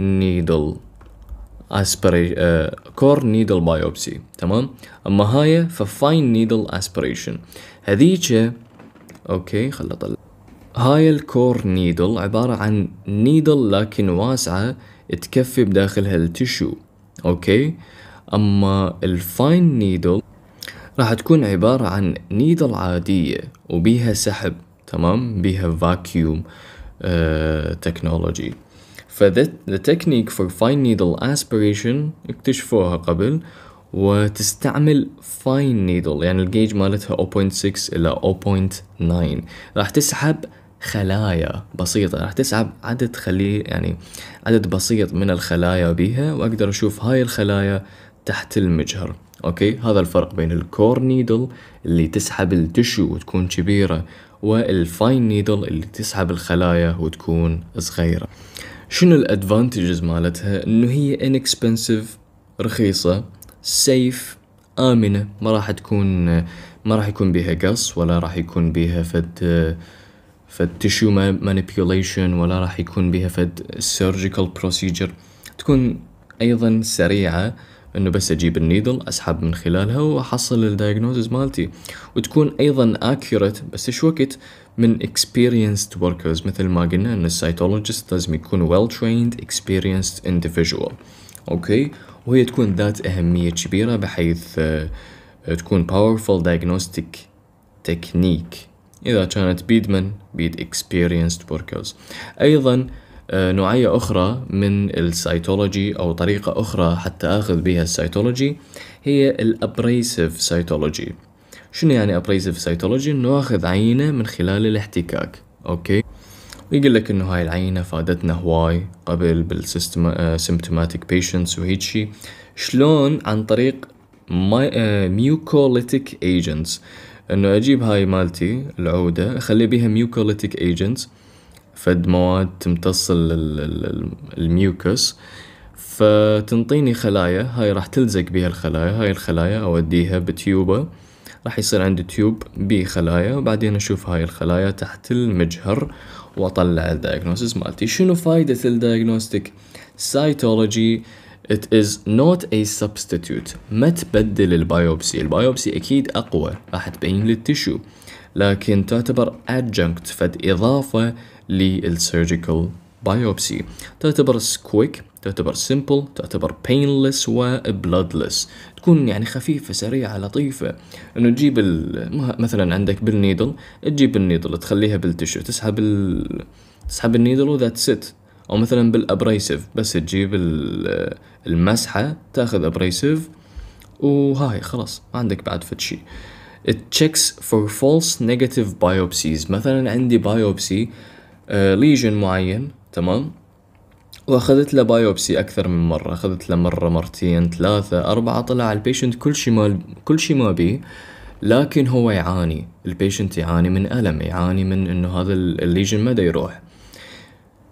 نيدل اسبري كور نيدل بايوبسي تمام اما هاي ففاين نيدل اسبريشن هذيك اوكي خل اطلع هاي الكور نيدل عبارة عن نيدل لكن واسعة تكفي بداخلها التشو أوكي أما الفاين نيدل راح تكون عبارة عن نيدل عادية وبيها سحب تمام بيها فاكيوم آه، تكنولوجي technology فذا تكنيك فور for نيدل needle اكتشفوها قبل وتستعمل فاين نيدل يعني الجيج مالتها 0.6 إلى 0.9 راح تسحب خلايا بسيطة راح تسحب عدد خلي يعني عدد بسيط من الخلايا بيها وأقدر أشوف هاي الخلايا تحت المجهر أوكي هذا الفرق بين الكور نيدل اللي تسحب التشو وتكون كبيرة والفاين نيدل اللي تسحب الخلايا وتكون صغيرة شنو الادفانتجز مالتها انه هي انكسبنسيف رخيصة سيف آمنة ما راح تكون ما راح يكون بيها قص ولا راح يكون بيها فد فد تيشيو مانيبيوليشن ولا راح يكون بها فد سيرجيكال بروسيجر تكون ايضا سريعه انه بس اجيب النيدل اسحب من خلالها واحصل الدايجنوزز مالتي وتكون ايضا اكيوريت بس ايش وقت من experienced workers مثل ما قلنا ان السايتولوجيست لازم يكون well trained experienced individual اوكي وهي تكون ذات اهميه كبيره بحيث آه، تكون powerful diagnostic technique إذا كانت بيدمن بيد experienced workers أيضا آه، نوعية أخرى من السايتولوجي أو طريقة أخرى حتى آخذ بها السايتولوجي هي الأبريسيف سايتولوجي شنو يعني أبريسيف سايتولوجي؟ إنه آخذ عينة من خلال الاحتكاك أوكي ويقول لك إنه هاي العينة فادتنا هواي قبل بالسيمتوماتيك بيشنتس وهيج شي شلون عن طريق ميوكوليتيك ايجنتس آه، انه اجيب هاي مالتي العوده اخلي بيها ميوكوليتيك ايجنت فد مواد تمتص الميوكس فتنطيني خلايا هاي راح تلزق بيها الخلايا هاي الخلايا اوديها بتيوبه راح يصير عندي تيوب بي خلايا وبعدين اشوف هاي الخلايا تحت المجهر واطلع الدايجنوستس مالتي شنو فايدة الدايجنوستيك سايتولوجي It is not a substitute ما تبدل البيوبسي. البيوبسي أكيد أقوى راح تبين للتشو لكن تعتبر adjunct فد إضافة للسيرجيكال بايوبسي تعتبر quick تعتبر simple تعتبر painless و bloodless تكون يعني خفيفة سريعة لطيفة انه تجيب مثلا عندك بالنيدل تجيب النيدل تخليها بالتشو تسحب ال... تسحب النيدل وذاتس ات او مثلا بالابريسيف بس تجيب ال... المسحه تاخذ ابريسيف وهاي خلاص ما عندك بعد فد شيء it checks for false negative biopsies مثلا عندي بايوبسي آه، ليجن معين تمام واخذت له بايوبسي اكثر من مره اخذت له مره مرتين ثلاثه اربعه طلع على البيشنت كل شيء ما كل شيء ما بيه لكن هو يعاني البيشنت يعاني من الم يعاني من انه هذا الليجن ما يروح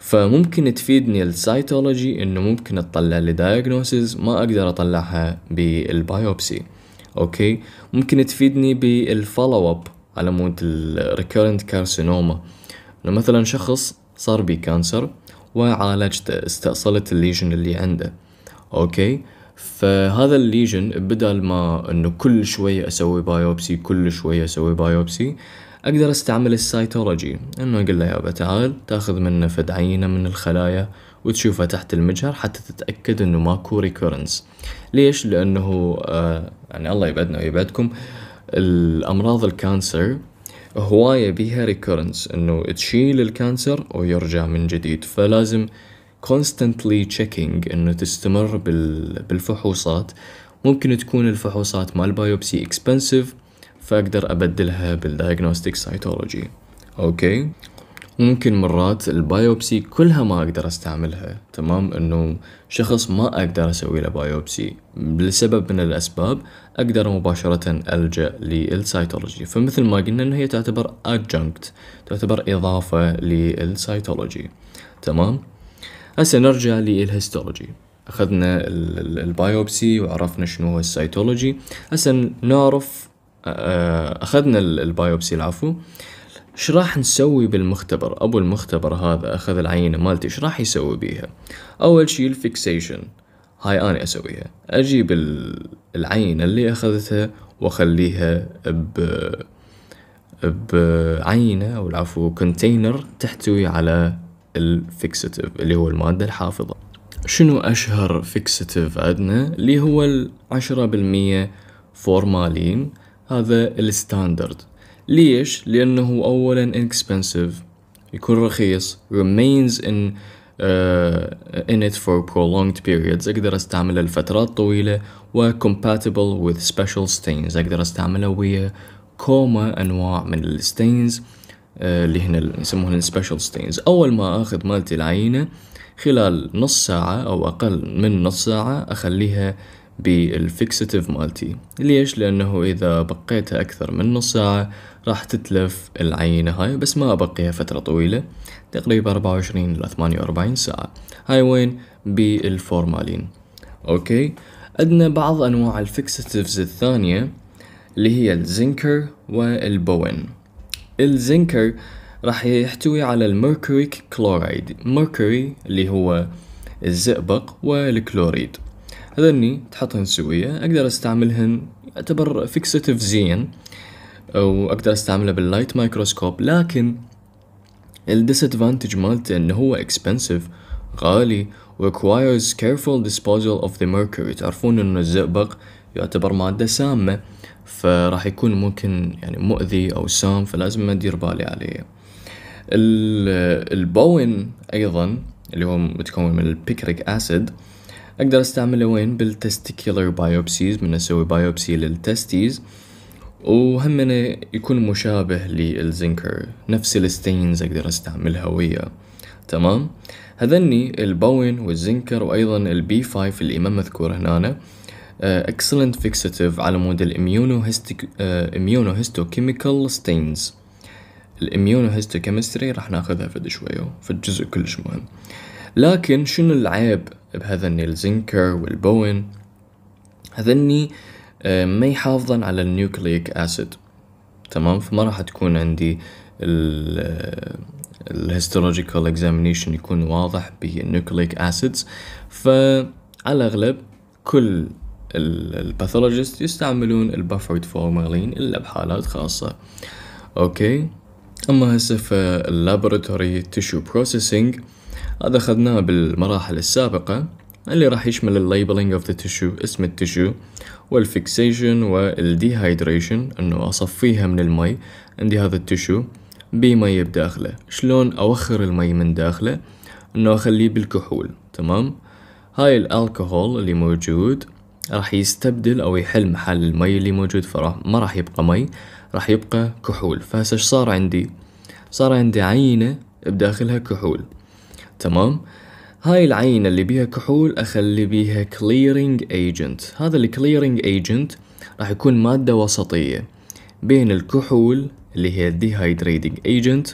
فممكن تفيدني السايتولوجي انه ممكن تطلع لي ما اقدر اطلعها بالبايوبسي اوكي ممكن تفيدني بالفولو اب على مود الريكورنت كارسينوما انه مثلا شخص صار بي كانسر وعالجته استأصلت الليجن اللي عنده اوكي فهذا الليجن بدل ما انه كل شوية اسوي بايوبسي كل شوية اسوي بايوبسي أقدر أستعمل السايتولوجي إنه أقول له يابا تعال تاخذ منه فد عينة من الخلايا وتشوفها تحت المجهر حتى تتأكد إنه ماكو ريكورنس ليش؟ لأنه آه يعني الله يبعدنا ويبعدكم الأمراض الكانسر هواية بيها ريكورنس إنه تشيل الكانسر ويرجع من جديد فلازم constantly checking إنه تستمر بالفحوصات ممكن تكون الفحوصات مال بايوبسي expensive فأقدر أبدلها بالدايجنوستيك سايتولوجي أوكي ممكن مرات البايوبسي كلها ما أقدر أستعملها تمام أنه شخص ما أقدر أسوي له بايوبسي لسبب من الأسباب أقدر مباشرة ألجأ للسايتولوجي فمثل ما قلنا أنه هي تعتبر ادجنكت تعتبر إضافة للسايتولوجي تمام هسه نرجع للهيستولوجي أخذنا البايوبسي وعرفنا شنو هو السايتولوجي هسه نعرف آه، اخذنا البايوبسي العفو ايش راح نسوي بالمختبر ابو المختبر هذا اخذ العينه مالتي ايش راح يسوي بيها اول شيء الفيكسيشن هاي انا اسويها اجيب العينه اللي اخذتها واخليها ب بعينه او العفو كونتينر تحتوي على الفيكسيتيف اللي هو الماده الحافظه شنو اشهر فيكسيتيف عندنا اللي هو العشرة بالمية فورمالين هذا الستاندرد ليش؟ لأنه أولا inexpensive يكون رخيص remains in uh, in it for prolonged periods أقدر أستعمله لفترات طويلة و compatible with special stains أقدر أستعمله ويا كوما أنواع من الستينز آه، اللي هنا يسموهن special stains أول ما أخذ مالتي العينة خلال نص ساعة أو أقل من نص ساعة أخليها بالفيكسيتيف مالتي ليش لانه اذا بقيتها اكثر من نص ساعة راح تتلف العينة هاي بس ما ابقيها فترة طويلة تقريبا 24 الى 48 ساعة هاي وين بالفورمالين اوكي عندنا بعض انواع الفيكسيتيفز الثانية اللي هي الزنكر والبوين الزنكر راح يحتوي على الميركوري كلورايد ميركوري اللي هو الزئبق والكلوريد هذني تحطهن سوية أقدر أستعملهن يعتبر فيكساتيف زين وأقدر أستعمله باللايت مايكروسكوب لكن الديسادفانتج مالته إنه هو اكسبنسيف غالي requires careful disposal of the mercury تعرفون انه الزئبق يعتبر مادة سامة فراح يكون ممكن يعني مؤذي او سام فلازم ادير بالي عليه البوين ايضا اللي هو متكون من البيكريك اسيد اقدر استعمله وين بالتستيكيولر بايوبسيز من اسوي بايوبسي للتستيز وهم يكون مشابه للزنكر نفس الستينز اقدر استعملها وياه تمام هذني البوين والزنكر وايضا البي 5 اللي ما مذكور هنا اكسلنت فيكساتيف على مود الاميونو كيميكال ستينز الاميونو هيستوكيمستري راح ناخذها فد شويه في الجزء كلش مهم لكن شنو العيب بهذا الزنكر والبوين هذني آه، ما يحافظن على النيوكليك اسيد تمام فما راح تكون عندي آه، الهيستولوجيكال اكزامينيشن يكون واضح بالنيوكليك اسيدز فعلى الاغلب كل الباثولوجيست يستعملون البافرد فورمالين الا بحالات خاصة اوكي اما هسه فاللابوراتوري تشو بروسيسنج هذا أخذناه بالمراحل السابقة اللي راح يشمل الليبلينج اوف ذا تشو اسم التيشو والفيكسيشن والديهايدريشن انه اصفيها من المي عندي هذا التيشو بمي بداخله شلون اوخر المي من داخله انه اخليه بالكحول تمام هاي الالكوهول اللي موجود راح يستبدل او يحل محل المي اللي موجود فراح ما راح يبقى مي راح يبقى كحول فهسه صار عندي صار عندي عينة بداخلها كحول تمام هاي العينة اللي بيها كحول أخلي بيها كليرنج ايجنت هذا الكليرنج ايجنت راح يكون مادة وسطية بين الكحول اللي هي الديهايدريتنج ايجنت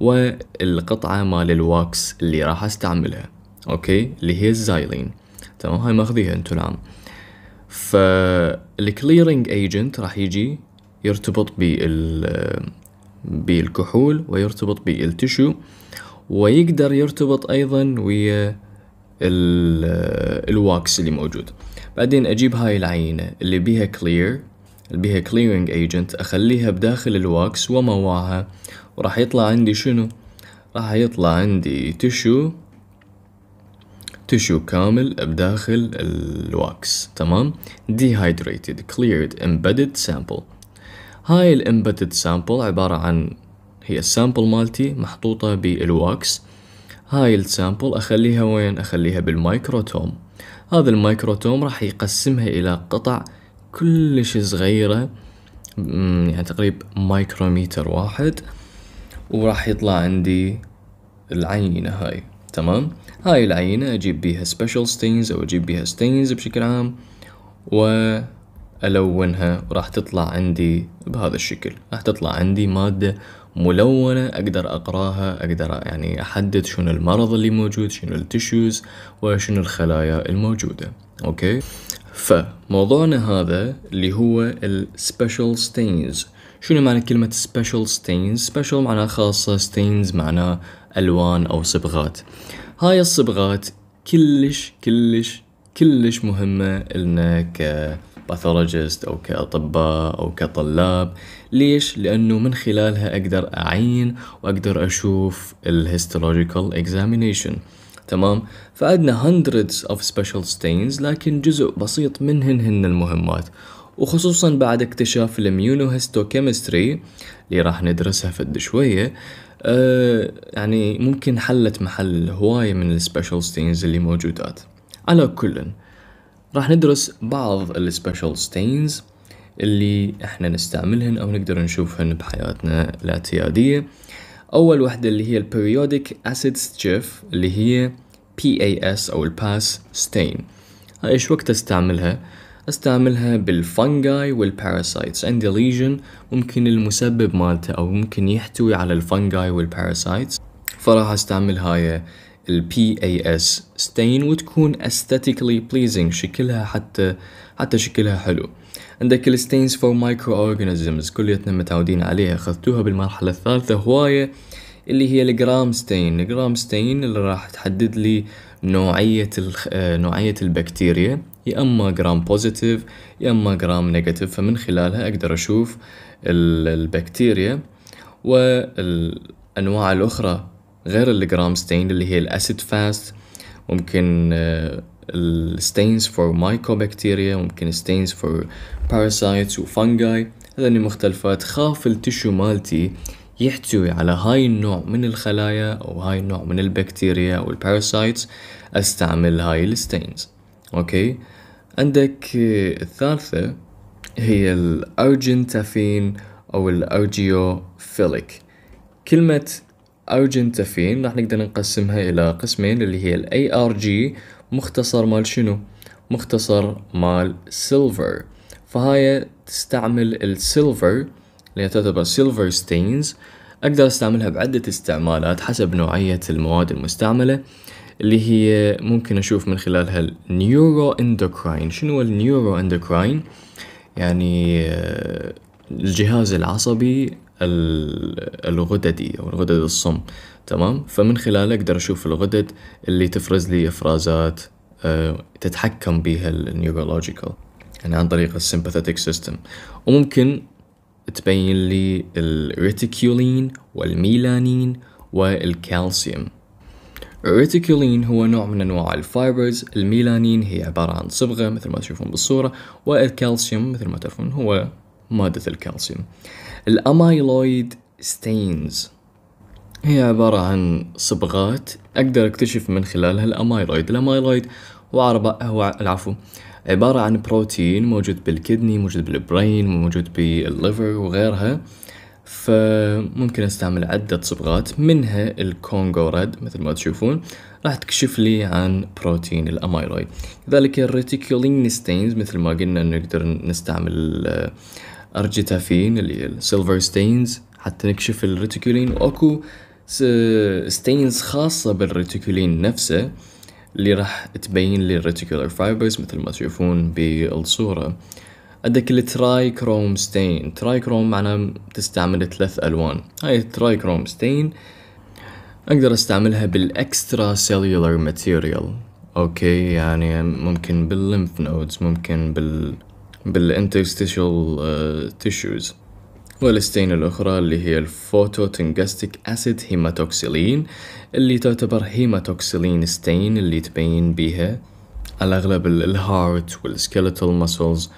والقطعة مال الواكس اللي راح استعملها اوكي اللي هي الزايلين تمام هاي ماخذيها انتو العام فالكليرنج ايجنت راح يجي يرتبط بال بالكحول ويرتبط بالتشو ويقدر يرتبط ايضا ويا الواكس اللي موجود بعدين اجيب هاي العينة اللي بيها كلير اللي بيها كليرنج ايجنت اخليها بداخل الواكس ومواها وراح يطلع عندي شنو راح يطلع عندي تشو تشو كامل بداخل الواكس تمام dehydrated cleared embedded sample هاي الامبيدد سامبل عبارة عن هي السامبل مالتي محطوطة بالواكس هاي السامبل اخليها وين اخليها بالمايكروتوم هذا المايكروتوم راح يقسمها الى قطع كلش صغيرة يعني تقريب مايكروميتر واحد وراح يطلع عندي العينة هاي تمام هاي العينة اجيب بيها سبيشال ستينز او اجيب بيها ستينز بشكل عام والونها وراح تطلع عندي بهذا الشكل راح تطلع عندي مادة ملونة أقدر أقراها أقدر يعني أحدد شنو المرض اللي موجود شنو التشوز وشنو الخلايا الموجودة أوكي فموضوعنا هذا اللي هو special ستينز شنو معنى كلمة special ستينز special معناه خاصة ستينز معناه ألوان أو صبغات هاي الصبغات كلش كلش كلش مهمة لنا كباثولوجيست أو كأطباء أو كطلاب ليش؟ لأنه من خلالها أقدر أعين وأقدر أشوف الهيستولوجيكال اكزامينيشن تمام؟ فعندنا hundreds of special stains لكن جزء بسيط منهن هن المهمات وخصوصا بعد اكتشاف الاميونوهيستوكيمستري اللي راح ندرسها فد شوية أه يعني ممكن حلت محل هواية من السبيشال ستينز اللي موجودات على كل راح ندرس بعض السبيشال ستينز اللي احنا نستعملهن او نقدر نشوفهن بحياتنا الاعتيادية اول واحدة اللي هي البريودك اسيد ستشيف اللي هي PAS او الباس ستين هاي ايش وقت استعملها؟ استعملها بالفنجاي والباراسايتس عندي ليجن ممكن المسبب مالته او ممكن يحتوي على الفنجاي والباراسايتس فراح استعمل هاي ال PAS stain وتكون aesthetically pleasing شكلها حتى حتى شكلها حلو عندك الستينز فور مايكرو اورجانيزمز كليتنا متعودين عليها اخذتوها بالمرحله الثالثه هوايه اللي هي الجرام ستين الجرام ستين اللي راح تحدد لي نوعيه آه، نوعيه البكتيريا يا اما جرام بوزيتيف يا اما جرام نيجاتيف فمن خلالها اقدر اشوف البكتيريا والانواع الاخرى غير الجرام ستين اللي هي الاسيد فاست ممكن آه، الستينز فور مايكوبكتيريا ممكن ستينز فور باراسايتس وفانجاي هذني مختلفات خاف التشو مالتي يحتوي على هاي النوع من الخلايا او هاي النوع من البكتيريا او الباراسايتس استعمل هاي الستينز اوكي عندك آه، الثالثة هي الارجنتافين او الارجيوفيليك كلمة ارجنتافين راح نقدر نقسمها الى قسمين اللي هي الاي ار جي مختصر مال شنو مختصر مال سيلفر فهاي تستعمل السيلفر اللي تعتبر سيلفر ستينز اقدر استعملها بعدة استعمالات حسب نوعية المواد المستعملة اللي هي ممكن اشوف من خلالها النيورو اندوكراين شنو النيورو اندوكراين يعني آه، الجهاز العصبي الغددي او الغدد الصم تمام فمن خلاله اقدر اشوف الغدد اللي تفرز لي افرازات آه، تتحكم بها النيورولوجيكال يعني عن طريق السمباثيتك سيستم وممكن تبين لي الريتيكولين والميلانين والكالسيوم الريتيكولين هو نوع من انواع الفايبرز الميلانين هي عبارة عن صبغة مثل ما تشوفون بالصورة والكالسيوم مثل ما تعرفون هو مادة الكالسيوم الامايلويد ستينز هي عبارة عن صبغات أقدر أكتشف من خلالها الأمايلويد الأمايلويد هو, عربة هو العفو عبارة عن بروتين موجود بالكدني موجود بالبرين موجود بالليفر وغيرها فممكن استعمل عدة صبغات منها الكونغو ريد مثل ما تشوفون راح تكشف لي عن بروتين الأمايلويد كذلك الريتيكولين ستينز مثل ما قلنا نقدر نستعمل الأرجيتافين آه، اللي هي السيلفر ستينز حتى نكشف الريتيكولين واكو ستينز خاصة بالريتيكولين نفسه اللي راح تبين لي الريتيكولار فايبرز مثل ما تشوفون بالصورة عندك الترايكروم ستين ترايكروم معناه تستعمل ثلاث ألوان هاي الترايكروم ستين أقدر أستعملها بالإكسترا سيلولار ماتيريال أوكي يعني ممكن بالليمف نودز ممكن بال بالانترستيشال تيشوز uh, tissues. والستين الأخرى اللي هي تنجستيك أسيد هيماتوكسيلين اللي تعتبر هيماتوكسيلين ستين اللي تبين بيها على الأغلب الهارت والسكيلتال مسلز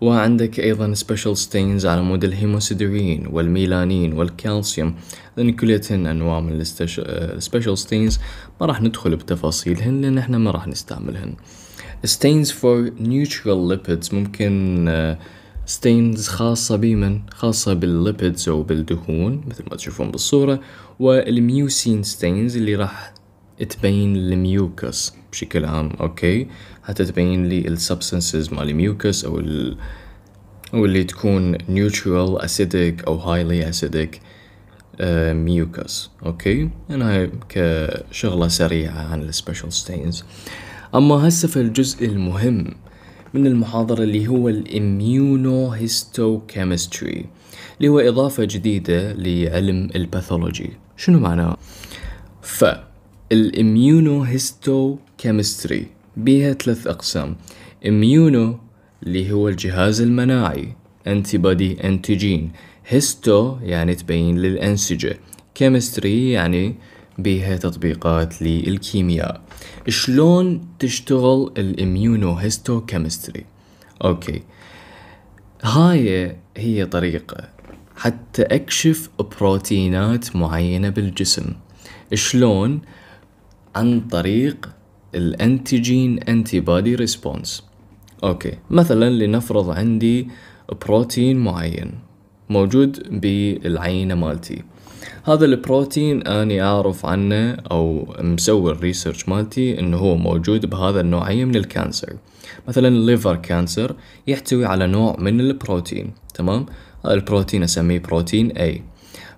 وعندك أيضا سبيشال ستينز على مود الهيموسيدرين والميلانين والكالسيوم لأن كليتهن أنواع من السبيشال ستينز آه، ما راح ندخل بتفاصيلهن لأن احنا ما راح نستعملهن ستينز فور نيوترال ليبيدز ممكن uh, ستينز خاصة بمن خاصة بالليبيدز أو بالدهون مثل ما تشوفون بالصورة والميوسين ستينز اللي راح تبين الميوكس بشكل عام أوكي حتى تبين لي السبستنسز مال الميوكس أو ال أو اللي تكون neutral acidic أو highly acidic آه، ميوكس اوكي انا هاي كشغله سريعه عن السبيشال ستينز اما هسه في الجزء المهم من المحاضرة اللي هو الاميونوهيستوكيمستري اللي هو إضافة جديدة لعلم الباثولوجي شنو معناه؟ ف الاميونوهيستوكيمستري بيها ثلاث أقسام اميونو اللي هو الجهاز المناعي انتي بودي انتيجين هيستو يعني تبين للأنسجة كيمستري يعني بها تطبيقات للكيمياء شلون تشتغل الاميونو هيستو كيمستري اوكي هاي هي طريقة حتى اكشف بروتينات معينة بالجسم شلون عن طريق الانتيجين انتي بادي ريسبونس اوكي مثلا لنفرض عندي بروتين معين موجود بالعينة مالتي هذا البروتين أني أعرف عنه أو مسوي الريسيرش مالتي إنه هو موجود بهذا النوعية من الكانسر مثلا الليفر كانسر يحتوي على نوع من البروتين تمام البروتين أسميه بروتين أي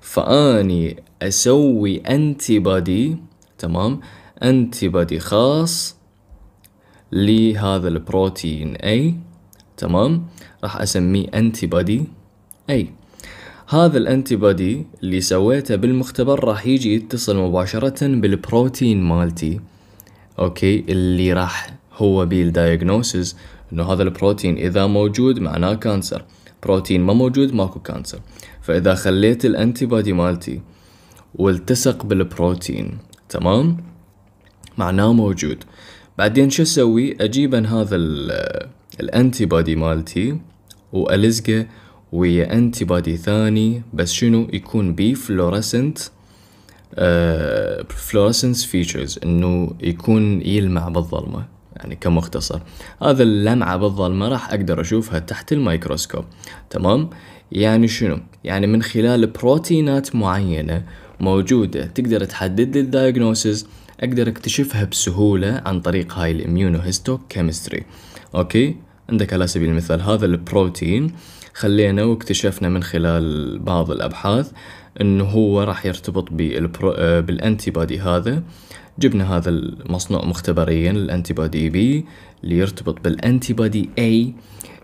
فأني أسوي أنتي تمام أنتي خاص لهذا البروتين أي تمام راح أسميه أنتي A أي هذا الانتي بودي اللي سويته بالمختبر راح يجي يتصل مباشرة بالبروتين مالتي اوكي اللي راح هو بيل دايجنوسز انه هذا البروتين اذا موجود معناه كانسر بروتين ما موجود ماكو كانسر فاذا خليت الانتي مالتي والتصق بالبروتين تمام معناه موجود بعدين شو اسوي اجيب هذا الانتي مالتي والزقه انتي بادي ثاني بس شنو يكون بي فلورسنت فلورسنس فيتشرز انه يكون يلمع بالظلمه يعني كمختصر هذا اللمعه بالظلمه راح اقدر اشوفها تحت الميكروسكوب تمام يعني شنو يعني من خلال بروتينات معينه موجوده تقدر تحدد لي اقدر اكتشفها بسهوله عن طريق هاي الاميونو هيستو كيمستري اوكي عندك على سبيل المثال هذا البروتين خلينا واكتشفنا من خلال بعض الأبحاث أنه هو راح يرتبط بالأنتي آه، بادي هذا جبنا هذا المصنوع مختبريا الأنتي بادي بي اللي يرتبط بالأنتي بادي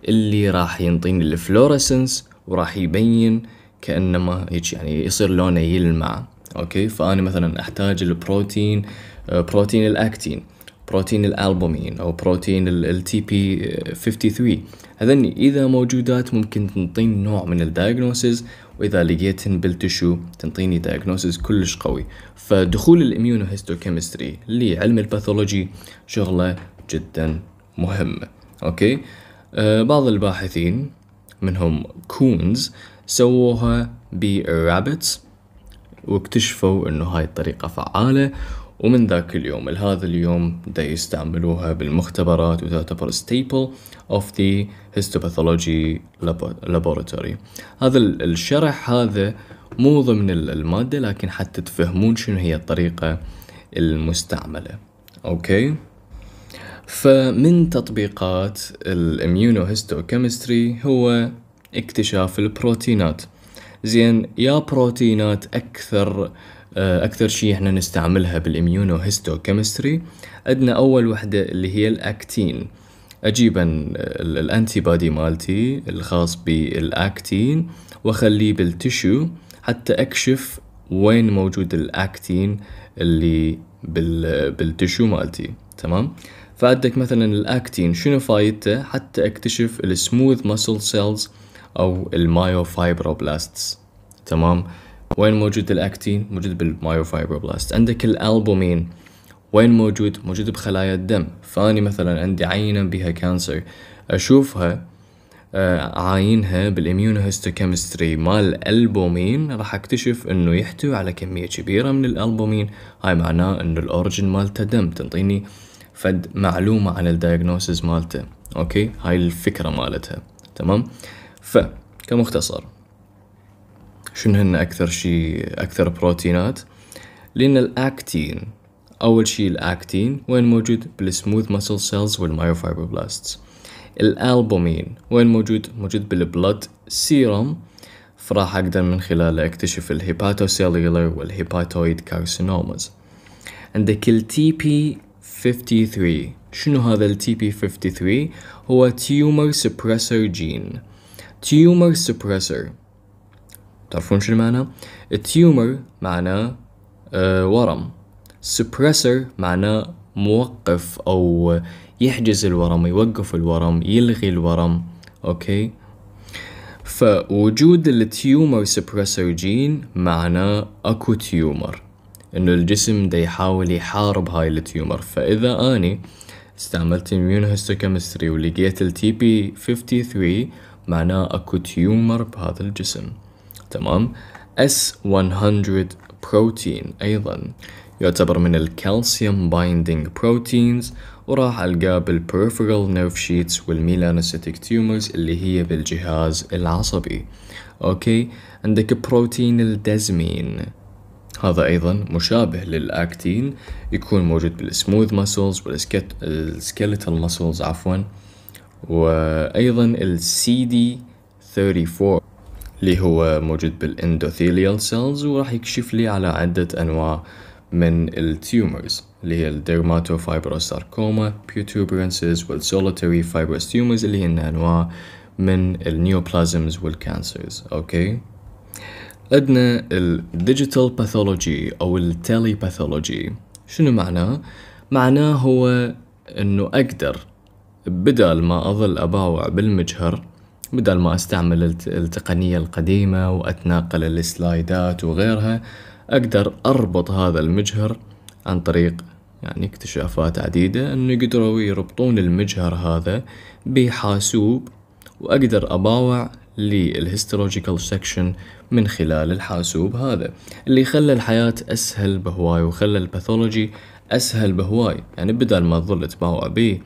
اللي راح ينطيني الفلورسنس وراح يبين كأنما هيك يعني يصير لونه يلمع أوكي فأنا مثلا أحتاج البروتين آه، بروتين الأكتين بروتين الالبومين او بروتين التي بي 53 هذن اذا موجودات ممكن تنطيني نوع من الدايجنوسيس واذا لقيتن بالتشو تنطيني دايجنوسيس كلش قوي فدخول الاميونو هيستوكيمستري لعلم الباثولوجي شغله جدا مهم اوكي آه بعض الباحثين منهم كونز سووها برابتس واكتشفوا انه هاي الطريقه فعاله ومن ذاك اليوم لهذا اليوم دا يستعملوها بالمختبرات وتعتبر ستيبل اوف ذا هيستوباثولوجي لابوراتوري هذا الشرح هذا مو ضمن المادة لكن حتى تفهمون شنو هي الطريقة المستعملة اوكي فمن تطبيقات الاميونوهيستوكيمستري هو اكتشاف البروتينات زين يا بروتينات اكثر آه آه، أكثر شي إحنا نستعملها بالإميونو هيستو كيمستري عندنا أول وحدة اللي هي الأكتين أجيبا الأنتي بادي مالتي الخاص بالأكتين وأخليه بالتشو حتى أكشف وين موجود الأكتين اللي بالتشو مالتي تمام فعندك مثلا الاكتين شنو فايدته حتى اكتشف السموث ماسل سيلز او المايوفايبروبلاستس تمام وين موجود الاكتين موجود بالمايوفايبروبلاست عندك الالبومين وين موجود موجود بخلايا الدم فاني مثلا عندي عينه بها كانسر اشوفها آه، عاينها بالاميونوهيستوكيمستري مال الالبومين راح اكتشف انه يحتوي على كميه كبيره من الالبومين هاي معناه انه الاورجن مالته دم تنطيني فد معلومه عن الدايجنوسيس مالته اوكي هاي الفكره مالتها تمام ف كمختصر شنو هن أكثر شيء أكثر بروتينات لأن الأكتين أول شيء الأكتين وين موجود بالسموث ماسل سيلز والمايوفايبروبلاستس الألبومين وين موجود موجود بالبلد سيروم فراح أقدر من خلاله أكتشف الهيباتوسيلولر والهيباتويد كارسينوماز عندك ال TP53 شنو هذا ال TP53 هو تيومر سبريسر جين تيومر سبريسر تعرفون شو المعنى؟ tumor معناه آه، ورم suppressor معناه موقف أو يحجز الورم يوقف الورم يلغي الورم أوكي فوجود التيومر سبريسر جين معناه أكو تيومر إنه الجسم دا يحاول يحارب هاي التيومر فإذا أني استعملت اميون هيستوكيمستري ولقيت التي بي 53 معناه اكو تيومر بهذا الجسم تمام S100 بروتين أيضا يعتبر من الكالسيوم بايندينج بروتينز وراح ألقاه بالبريفرال نيرف شيتس والميلانوسيتيك تيومرز اللي هي بالجهاز العصبي أوكي عندك بروتين الدزمين هذا أيضا مشابه للأكتين يكون موجود بالسموث ماسلز والسكيلتال ماسلز عفوا وأيضا السي دي 34 اللي هو موجود بالاندوثيليال سيلز وراح يكشف لي على عدة أنواع من التيومرز اللي هي الديرماتوفايبروساركوما بيوتوبرنسز والسولتري فايبروس تيومرز اللي هن أنواع من النيوبلازمز والكانسرز أوكي عندنا الديجيتال باثولوجي أو التالي باثولوجي شنو معناه؟ معناه هو أنه أقدر بدل ما أظل أباوع بالمجهر بدل ما استعمل التقنية القديمة واتناقل السلايدات وغيرها اقدر اربط هذا المجهر عن طريق يعني اكتشافات عديدة انه يقدروا يربطون المجهر هذا بحاسوب واقدر اباوع للهيستولوجيكال سكشن من خلال الحاسوب هذا اللي خلى الحياة اسهل بهواي وخلى الباثولوجي اسهل بهواي يعني بدل ما تظل تباوع به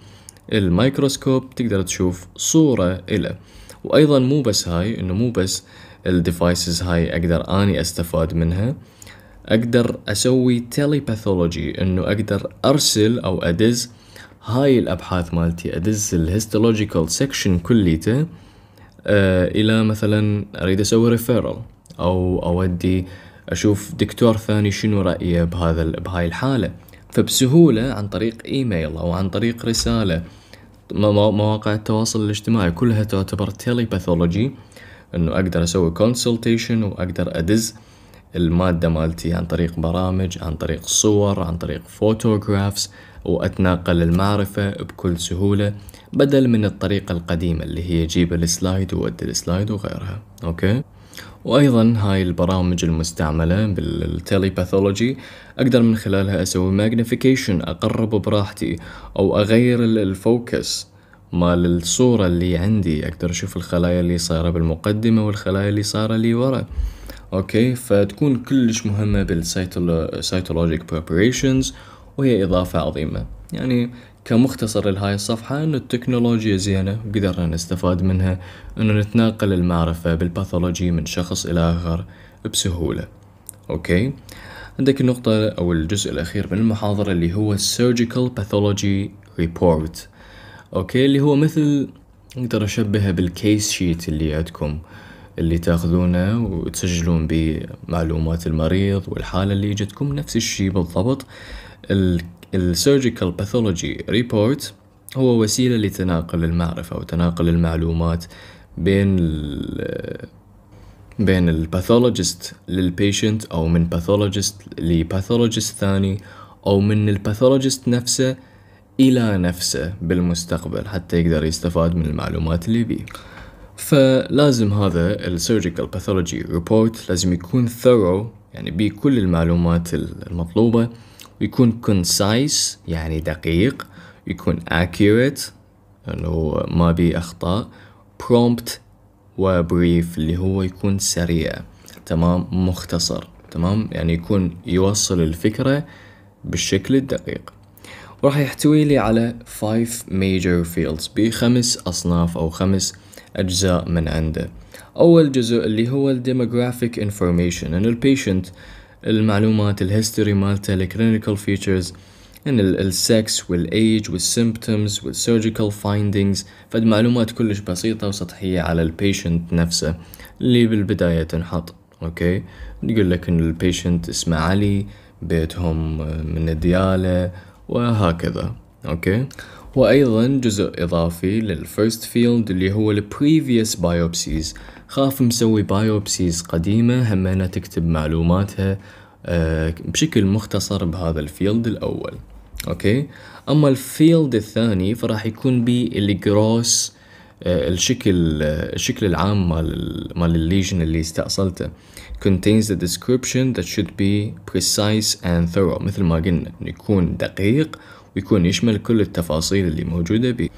الميكروسكوب تقدر تشوف صورة له وايضا مو بس هاي انه مو بس الديفايسز هاي اقدر اني استفاد منها اقدر اسوي تيليباثولوجي انه اقدر ارسل او ادز هاي الابحاث مالتي ادز الهيستولوجيكال سيكشن كليته آه الى مثلا اريد اسوي ريفيرال او اودي اشوف دكتور ثاني شنو رايه بهذا بهاي الحاله فبسهوله عن طريق ايميل او عن طريق رساله مواقع التواصل الاجتماعي كلها تعتبر تيلي باثولوجي انه اقدر اسوي كونسلتيشن واقدر ادز المادة مالتي عن طريق برامج عن طريق صور عن طريق فوتوغرافس واتناقل المعرفة بكل سهولة بدل من الطريقة القديمة اللي هي جيب السلايد وودي السلايد وغيرها اوكي وايضا هاي البرامج المستعملة بالتيليباثولوجي اقدر من خلالها اسوي ماجنيفيكيشن اقرب براحتي او اغير الفوكس مال الصورة اللي عندي اقدر اشوف الخلايا اللي صايرة بالمقدمة والخلايا اللي صايرة لي ورا اوكي فتكون كلش مهمة بالسايتولوجيك بريبريشنز وهي اضافة عظيمة يعني كمختصر لهاي الصفحة أن التكنولوجيا زينة وقدرنا نستفاد منها أنه نتناقل المعرفة بالباثولوجي من شخص إلى آخر بسهولة أوكي عندك النقطة أو الجزء الأخير من المحاضرة اللي هو Surgical Pathology Report أوكي اللي هو مثل نقدر أشبهها بالكيس شيت اللي عندكم اللي تاخذونه وتسجلون بمعلومات معلومات المريض والحالة اللي اجتكم نفس الشي بالضبط السيرجيكال باثولوجي ريبورت هو وسيلة لتناقل المعرفة وتناقل المعلومات بين ال بين الباثولوجيست للبيشنت أو من باثولوجيست لباثولوجيست ثاني أو من الباثولوجيست نفسه إلى نفسه بالمستقبل حتى يقدر يستفاد من المعلومات اللي بيه فلازم هذا السيرجيكال باثولوجي ريبورت لازم يكون ثورو يعني بيه كل المعلومات المطلوبة يكون concise يعني دقيق يكون accurate انه ما بي أخطاء برومبت وبريف اللي هو يكون سريع تمام مختصر تمام يعني يكون يوصل الفكرة بالشكل الدقيق وراح يحتوي لي على 5 major fields بخمس أصناف أو خمس أجزاء من عنده أول جزء اللي هو الديموغرافيك انفورميشن أن البيشنت patient المعلومات الهيستوري مالته الكلينيكال فيتشرز ان السكس والايج والسيمبتومز والسيرجيكال فايندينجز فد معلومات كلش بسيطة وسطحية على البيشنت نفسه اللي بالبداية تنحط اوكي نقول لك ان البيشنت اسمه علي بيتهم من ديالة وهكذا اوكي وايضا جزء اضافي للفيرست فيلد اللي هو البريفيوس بايوبسيز خاف مسوي بايوبسيز قديمة همينة تكتب معلوماتها آه، بشكل مختصر بهذا الفيلد الأول أوكي أما الفيلد الثاني فراح يكون بي الجروس آه، الشكل آه، الشكل العام مال مال الليجن اللي استأصلته contains the description that should be precise and thorough مثل ما قلنا يكون دقيق ويكون يشمل كل التفاصيل اللي موجودة به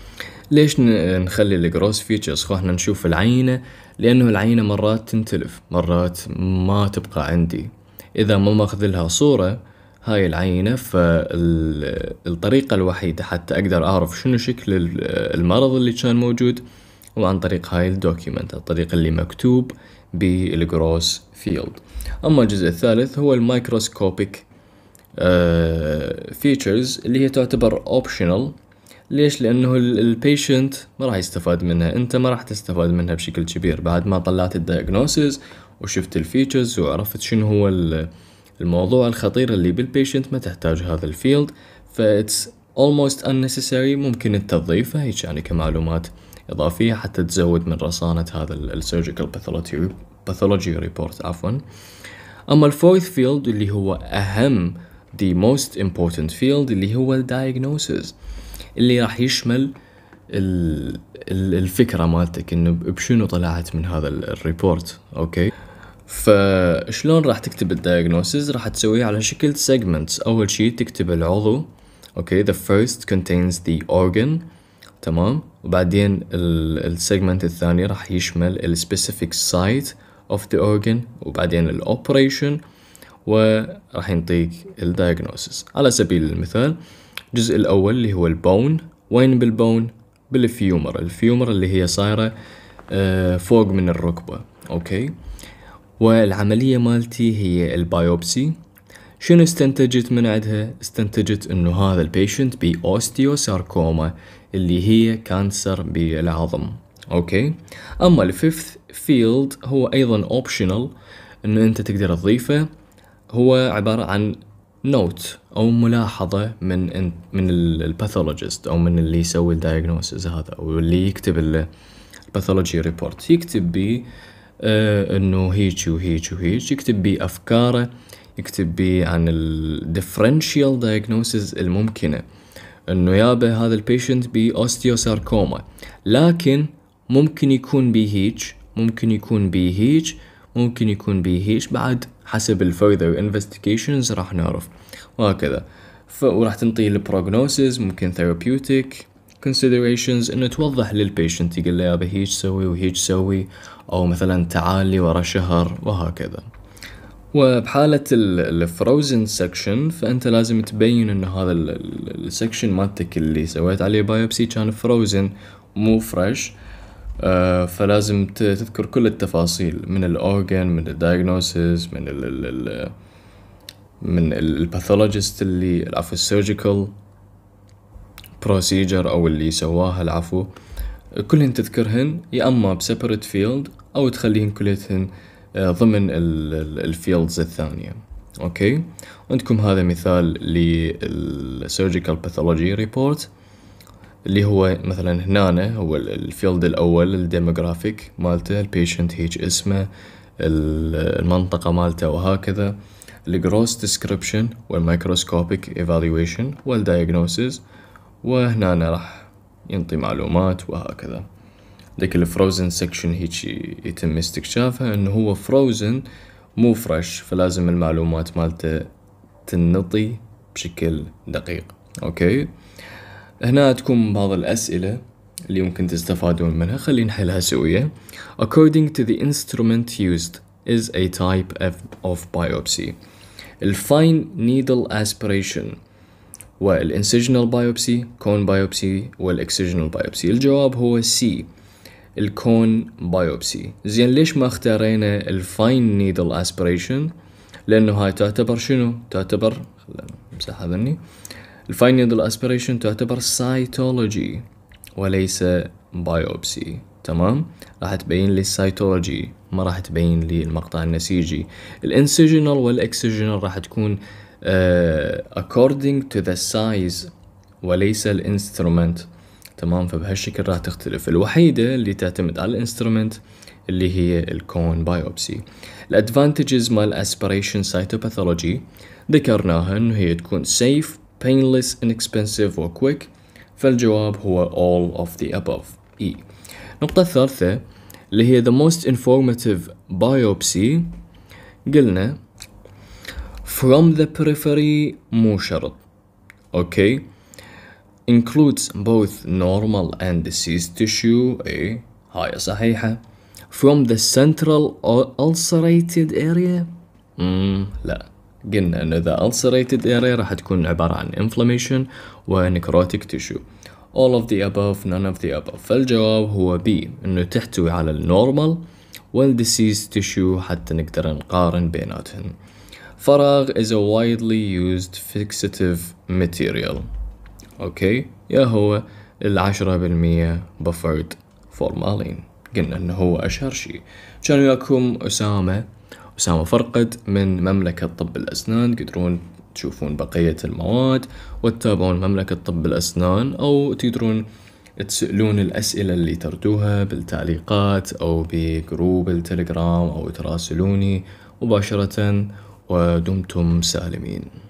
ليش نخلي الجروس فيتشرز خلنا نشوف العينة لأنه العينة مرات تنتلف مرات ما تبقى عندي إذا ما ماخذ لها صورة هاي العينة فالطريقة الوحيدة حتى أقدر أعرف شنو شكل المرض اللي كان موجود هو عن طريق هاي الدوكيمنت الطريق اللي مكتوب بالجروس فيلد أما الجزء الثالث هو المايكروسكوبيك فيتشرز آه، اللي هي تعتبر اوبشنال ليش لانه البيشنت ما راح يستفاد منها انت ما راح تستفاد منها بشكل كبير بعد ما طلعت الدايجنوسيس وشفت الفيتشرز وعرفت شنو هو الموضوع الخطير اللي بالبيشنت ما تحتاج هذا الفيلد فاتس ان unnecessary ممكن انت تضيفه هيك يعني كمعلومات اضافيه حتى تزود من رصانه هذا السيرجيكال باثولوجي باثولوجي ريبورت عفوا اما الفورث فيلد اللي هو اهم the most important field اللي هو الدايجنوسيس اللي راح يشمل الفكرة مالتك انه بشنو طلعت من هذا الريبورت اوكي فشلون راح تكتب الدايجنوسيس راح تسويه على شكل سيجمنتس اول شيء تكتب العضو اوكي the first contains the organ تمام وبعدين السيجمنت الثاني راح يشمل السبيسيفيك specific site of the organ وبعدين الاوبريشن وراح ينطيك الدايجنوسيس على سبيل المثال الجزء الأول اللي هو البون وين بالبون بالفيومر الفيومر اللي هي صايرة آه، فوق من الركبة أوكي والعملية مالتي هي البايوبسي شنو استنتجت من عندها استنتجت انه هذا البيشنت اوستيوساركوما اللي هي كانسر بالعظم اوكي اما الفيفث فيلد هو ايضا اوبشنال انه انت تقدر تضيفه هو عبارة عن نوت او ملاحظه من من الباثولوجيست او من اللي يسوي الدايجنوسيس هذا او اللي يكتب الباثولوجي ريبورت يكتب بيه آه انه هيج وهيج وهيج يكتب بيه افكاره يكتب بيه عن الديفرنشيال دايجنوسيس الممكنه انه يابا هذا البيشنت بي اوستيوساركوما لكن ممكن يكون بي هيج ممكن يكون بي هيج ممكن يكون بي هيج بعد حسب الفرذر انفستيجيشنز راح نعرف وهكذا وراح تنطيه البروجنوسيس ممكن ثيرابيوتيك considerations انه توضح للبيشنت يقول له يابا هيج سوي وهيج سوي او مثلا تعالي ورا شهر وهكذا وبحالة الفروزن سكشن فانت لازم تبين انه هذا السكشن مالتك اللي سويت عليه بايوبسي كان فروزن مو فريش آه فلازم تذكر كل التفاصيل من الاورجن من الدايجنوسيس من الـ ال ال من الباثولوجيست اللي العفو السيرجيكال بروسيجر او اللي سواها العفو كلهن تذكرهن يا اما بسيبريت فيلد او تخليهن كلهن آه، ضمن الفيلدز الثانيه اوكي عندكم هذا مثال للسيرجيكال باثولوجي ريبورت اللي هو مثلا هنا هو الفيلد الاول الديموغرافيك مالته البيشنت هيج اسمه المنطقه مالته وهكذا الجروس ديسكريبشن والمايكروسكوبيك ايفالويشن والدايجنوسيس وهنا راح ينطي معلومات وهكذا ذيك الفروزن سكشن هيك يتم استكشافها انه هو فروزن مو فريش فلازم المعلومات مالته تنطي بشكل دقيق اوكي هنا تكون بعض الاسئله اللي ممكن تستفادون منها خلينا نحلها سوية According to the instrument used is a type of biopsy الفاين نيدل اسبريشن والانسجنال بايوبسي كون بايوبسي والاكسجنال بايوبسي الجواب هو سي الكون بايوبسي زين ليش ما اختارينا الفاين نيدل اسبريشن لانه هاي تعتبر شنو تعتبر امسح هذا الني الفاين نيدل اسبريشن تعتبر سايتولوجي وليس بايوبسي تمام راح تبين لي السايتولوجي ما راح تبين لي المقطع النسيجي الانسجنال والاكسجنال راح تكون uh, according to the size وليس الانسترومنت تمام فبهالشكل راح تختلف الوحيدة اللي تعتمد على الانسترومنت اللي هي الكون بايوبسي الادفانتجز مال اسبريشن سايتوباثولوجي ذكرناها انه هي تكون safe painless inexpensive quick فالجواب هو all of the above E النقطة الثالثة اللي هي the most informative biopsy قلنا from the periphery مو شرط okay includes both normal and diseased tissue اي هاي صحيحة from the central ulcerated area مم لا قلنا ان the ulcerated area راح تكون عبارة عن inflammation و necrotic tissue all of the above none of the above فالجواب هو B انه تحتوي على النورمال والديسيز tissue حتى نقدر نقارن بيناتهم فراغ is a widely used fixative material اوكي يا هو العشرة بالمية بفرد فورمالين قلنا انه هو اشهر شيء كان وياكم اسامة اسامة فرقد من مملكة طب الاسنان تقدرون تشوفون بقية المواد وتتابعون مملكة طب الأسنان أو تقدرون تسألون الأسئلة اللي تردوها بالتعليقات أو بجروب التليجرام أو تراسلوني مباشرة ودمتم سالمين